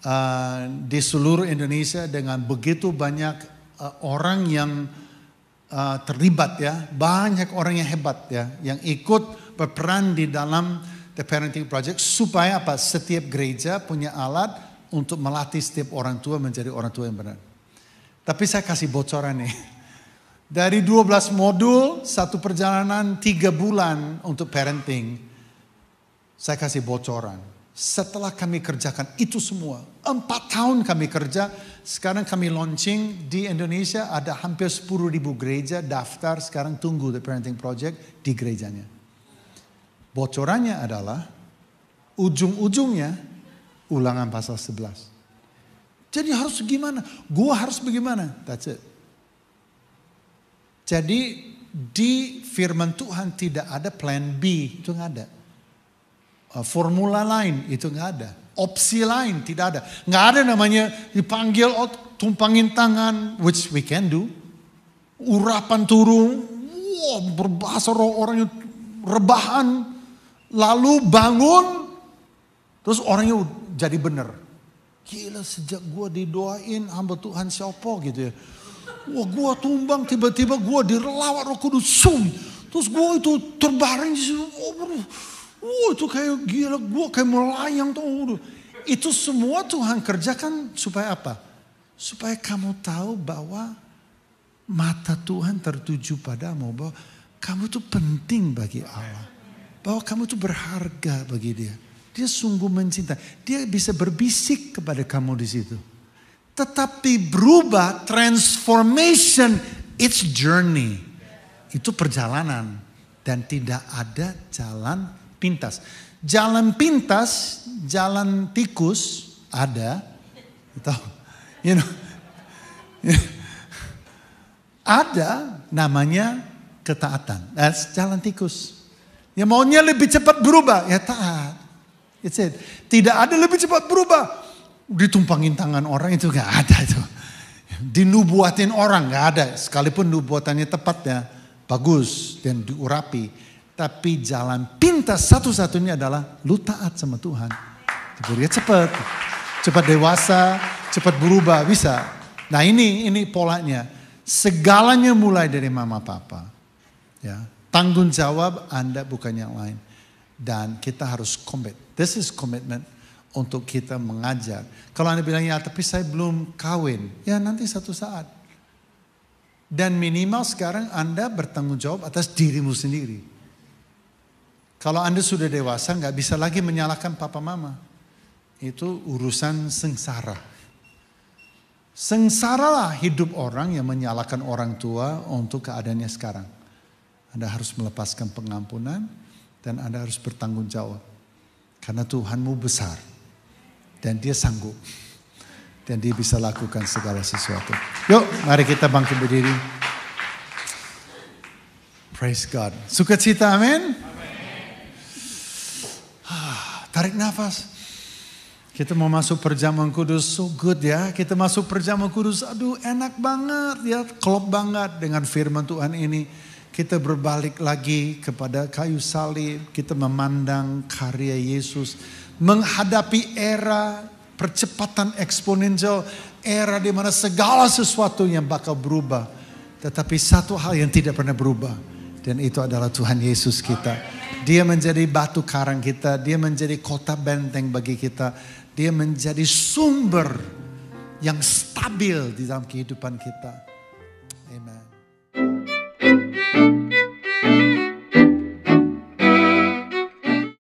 B: uh, di seluruh Indonesia dengan begitu banyak uh, orang yang uh, terlibat ya, banyak orang yang hebat ya, yang ikut berperan di dalam The Parenting Project supaya apa? Setiap gereja punya alat untuk melatih setiap orang tua menjadi orang tua yang benar. Tapi saya kasih bocoran nih. Dari 12 modul, satu perjalanan tiga bulan untuk parenting. Saya kasih bocoran setelah kami kerjakan itu semua, empat tahun kami kerja, sekarang kami launching di Indonesia ada hampir 10 ribu gereja daftar, sekarang tunggu The Parenting Project di gerejanya. Bocorannya adalah, ujung-ujungnya ulangan pasal 11. Jadi harus gimana? Gua harus bagaimana? That's it. Jadi di firman Tuhan tidak ada plan B, itu nggak ada. Eh, formula lain itu nggak ada. Opsi lain tidak ada. Nggak ada namanya dipanggil oh, tumpangin tangan, which we can do. Urapan turun, wow, berbahasa roh orangnya rebahan. Lalu bangun, terus orangnya jadi bener, Gila sejak gue didoain hamba Tuhan siapa gitu ya. Wah gue tumbang tiba-tiba gue direlawat roh kudus. Sum. Terus gue itu terbaring di situ. Oh, Wow, itu kayak gila, gue kayak melayang tuh. Itu semua Tuhan kerjakan supaya apa? Supaya kamu tahu bahwa mata Tuhan tertuju padamu. Bahwa kamu tuh penting bagi Allah. Bahwa kamu tuh berharga bagi dia. Dia sungguh mencinta Dia bisa berbisik kepada kamu di situ. Tetapi berubah, transformation, it's journey. Itu perjalanan. Dan tidak ada jalan pintas. Jalan pintas, jalan tikus ada. Tahu? You know. ada namanya ketaatan. That's eh, jalan tikus. yang maunya lebih cepat berubah, ya taat. It's it. Tidak ada lebih cepat berubah. Ditumpangin tangan orang itu gak ada itu. Dinubuatin orang gak ada. Sekalipun nubuatannya tepat ya. Bagus dan diurapi. Tapi jalan pintas satu-satunya adalah lu taat sama Tuhan. Jadi cepat, cepat dewasa, cepat berubah bisa. Nah ini ini polanya. Segalanya mulai dari mama papa. Ya, tanggung jawab Anda bukan yang lain. Dan kita harus commit. This is commitment untuk kita mengajar. Kalau Anda bilang, ya tapi saya belum kawin. Ya nanti satu saat. Dan minimal sekarang Anda bertanggung jawab atas dirimu sendiri. Kalau Anda sudah dewasa nggak bisa lagi menyalahkan papa mama. Itu urusan sengsara. Sengsaralah hidup orang yang menyalahkan orang tua untuk keadaannya sekarang. Anda harus melepaskan pengampunan dan Anda harus bertanggung jawab. Karena Tuhanmu besar dan dia sanggup. Dan dia bisa lakukan segala sesuatu. Yuk mari kita bangkit berdiri. Praise God. Sukacita amin. Tarik nafas. Kita mau masuk perjamuan kudus, so good ya. Kita masuk perjamuan kudus, aduh enak banget ya. Klop banget dengan firman Tuhan ini. Kita berbalik lagi kepada kayu salib. Kita memandang karya Yesus. Menghadapi era percepatan eksponensial. Era di mana segala sesuatu yang bakal berubah. Tetapi satu hal yang tidak pernah berubah. Dan itu adalah Tuhan Yesus kita. Amen. Dia menjadi batu karang kita, dia menjadi kota benteng bagi kita, dia menjadi sumber yang stabil di dalam kehidupan kita. Amen.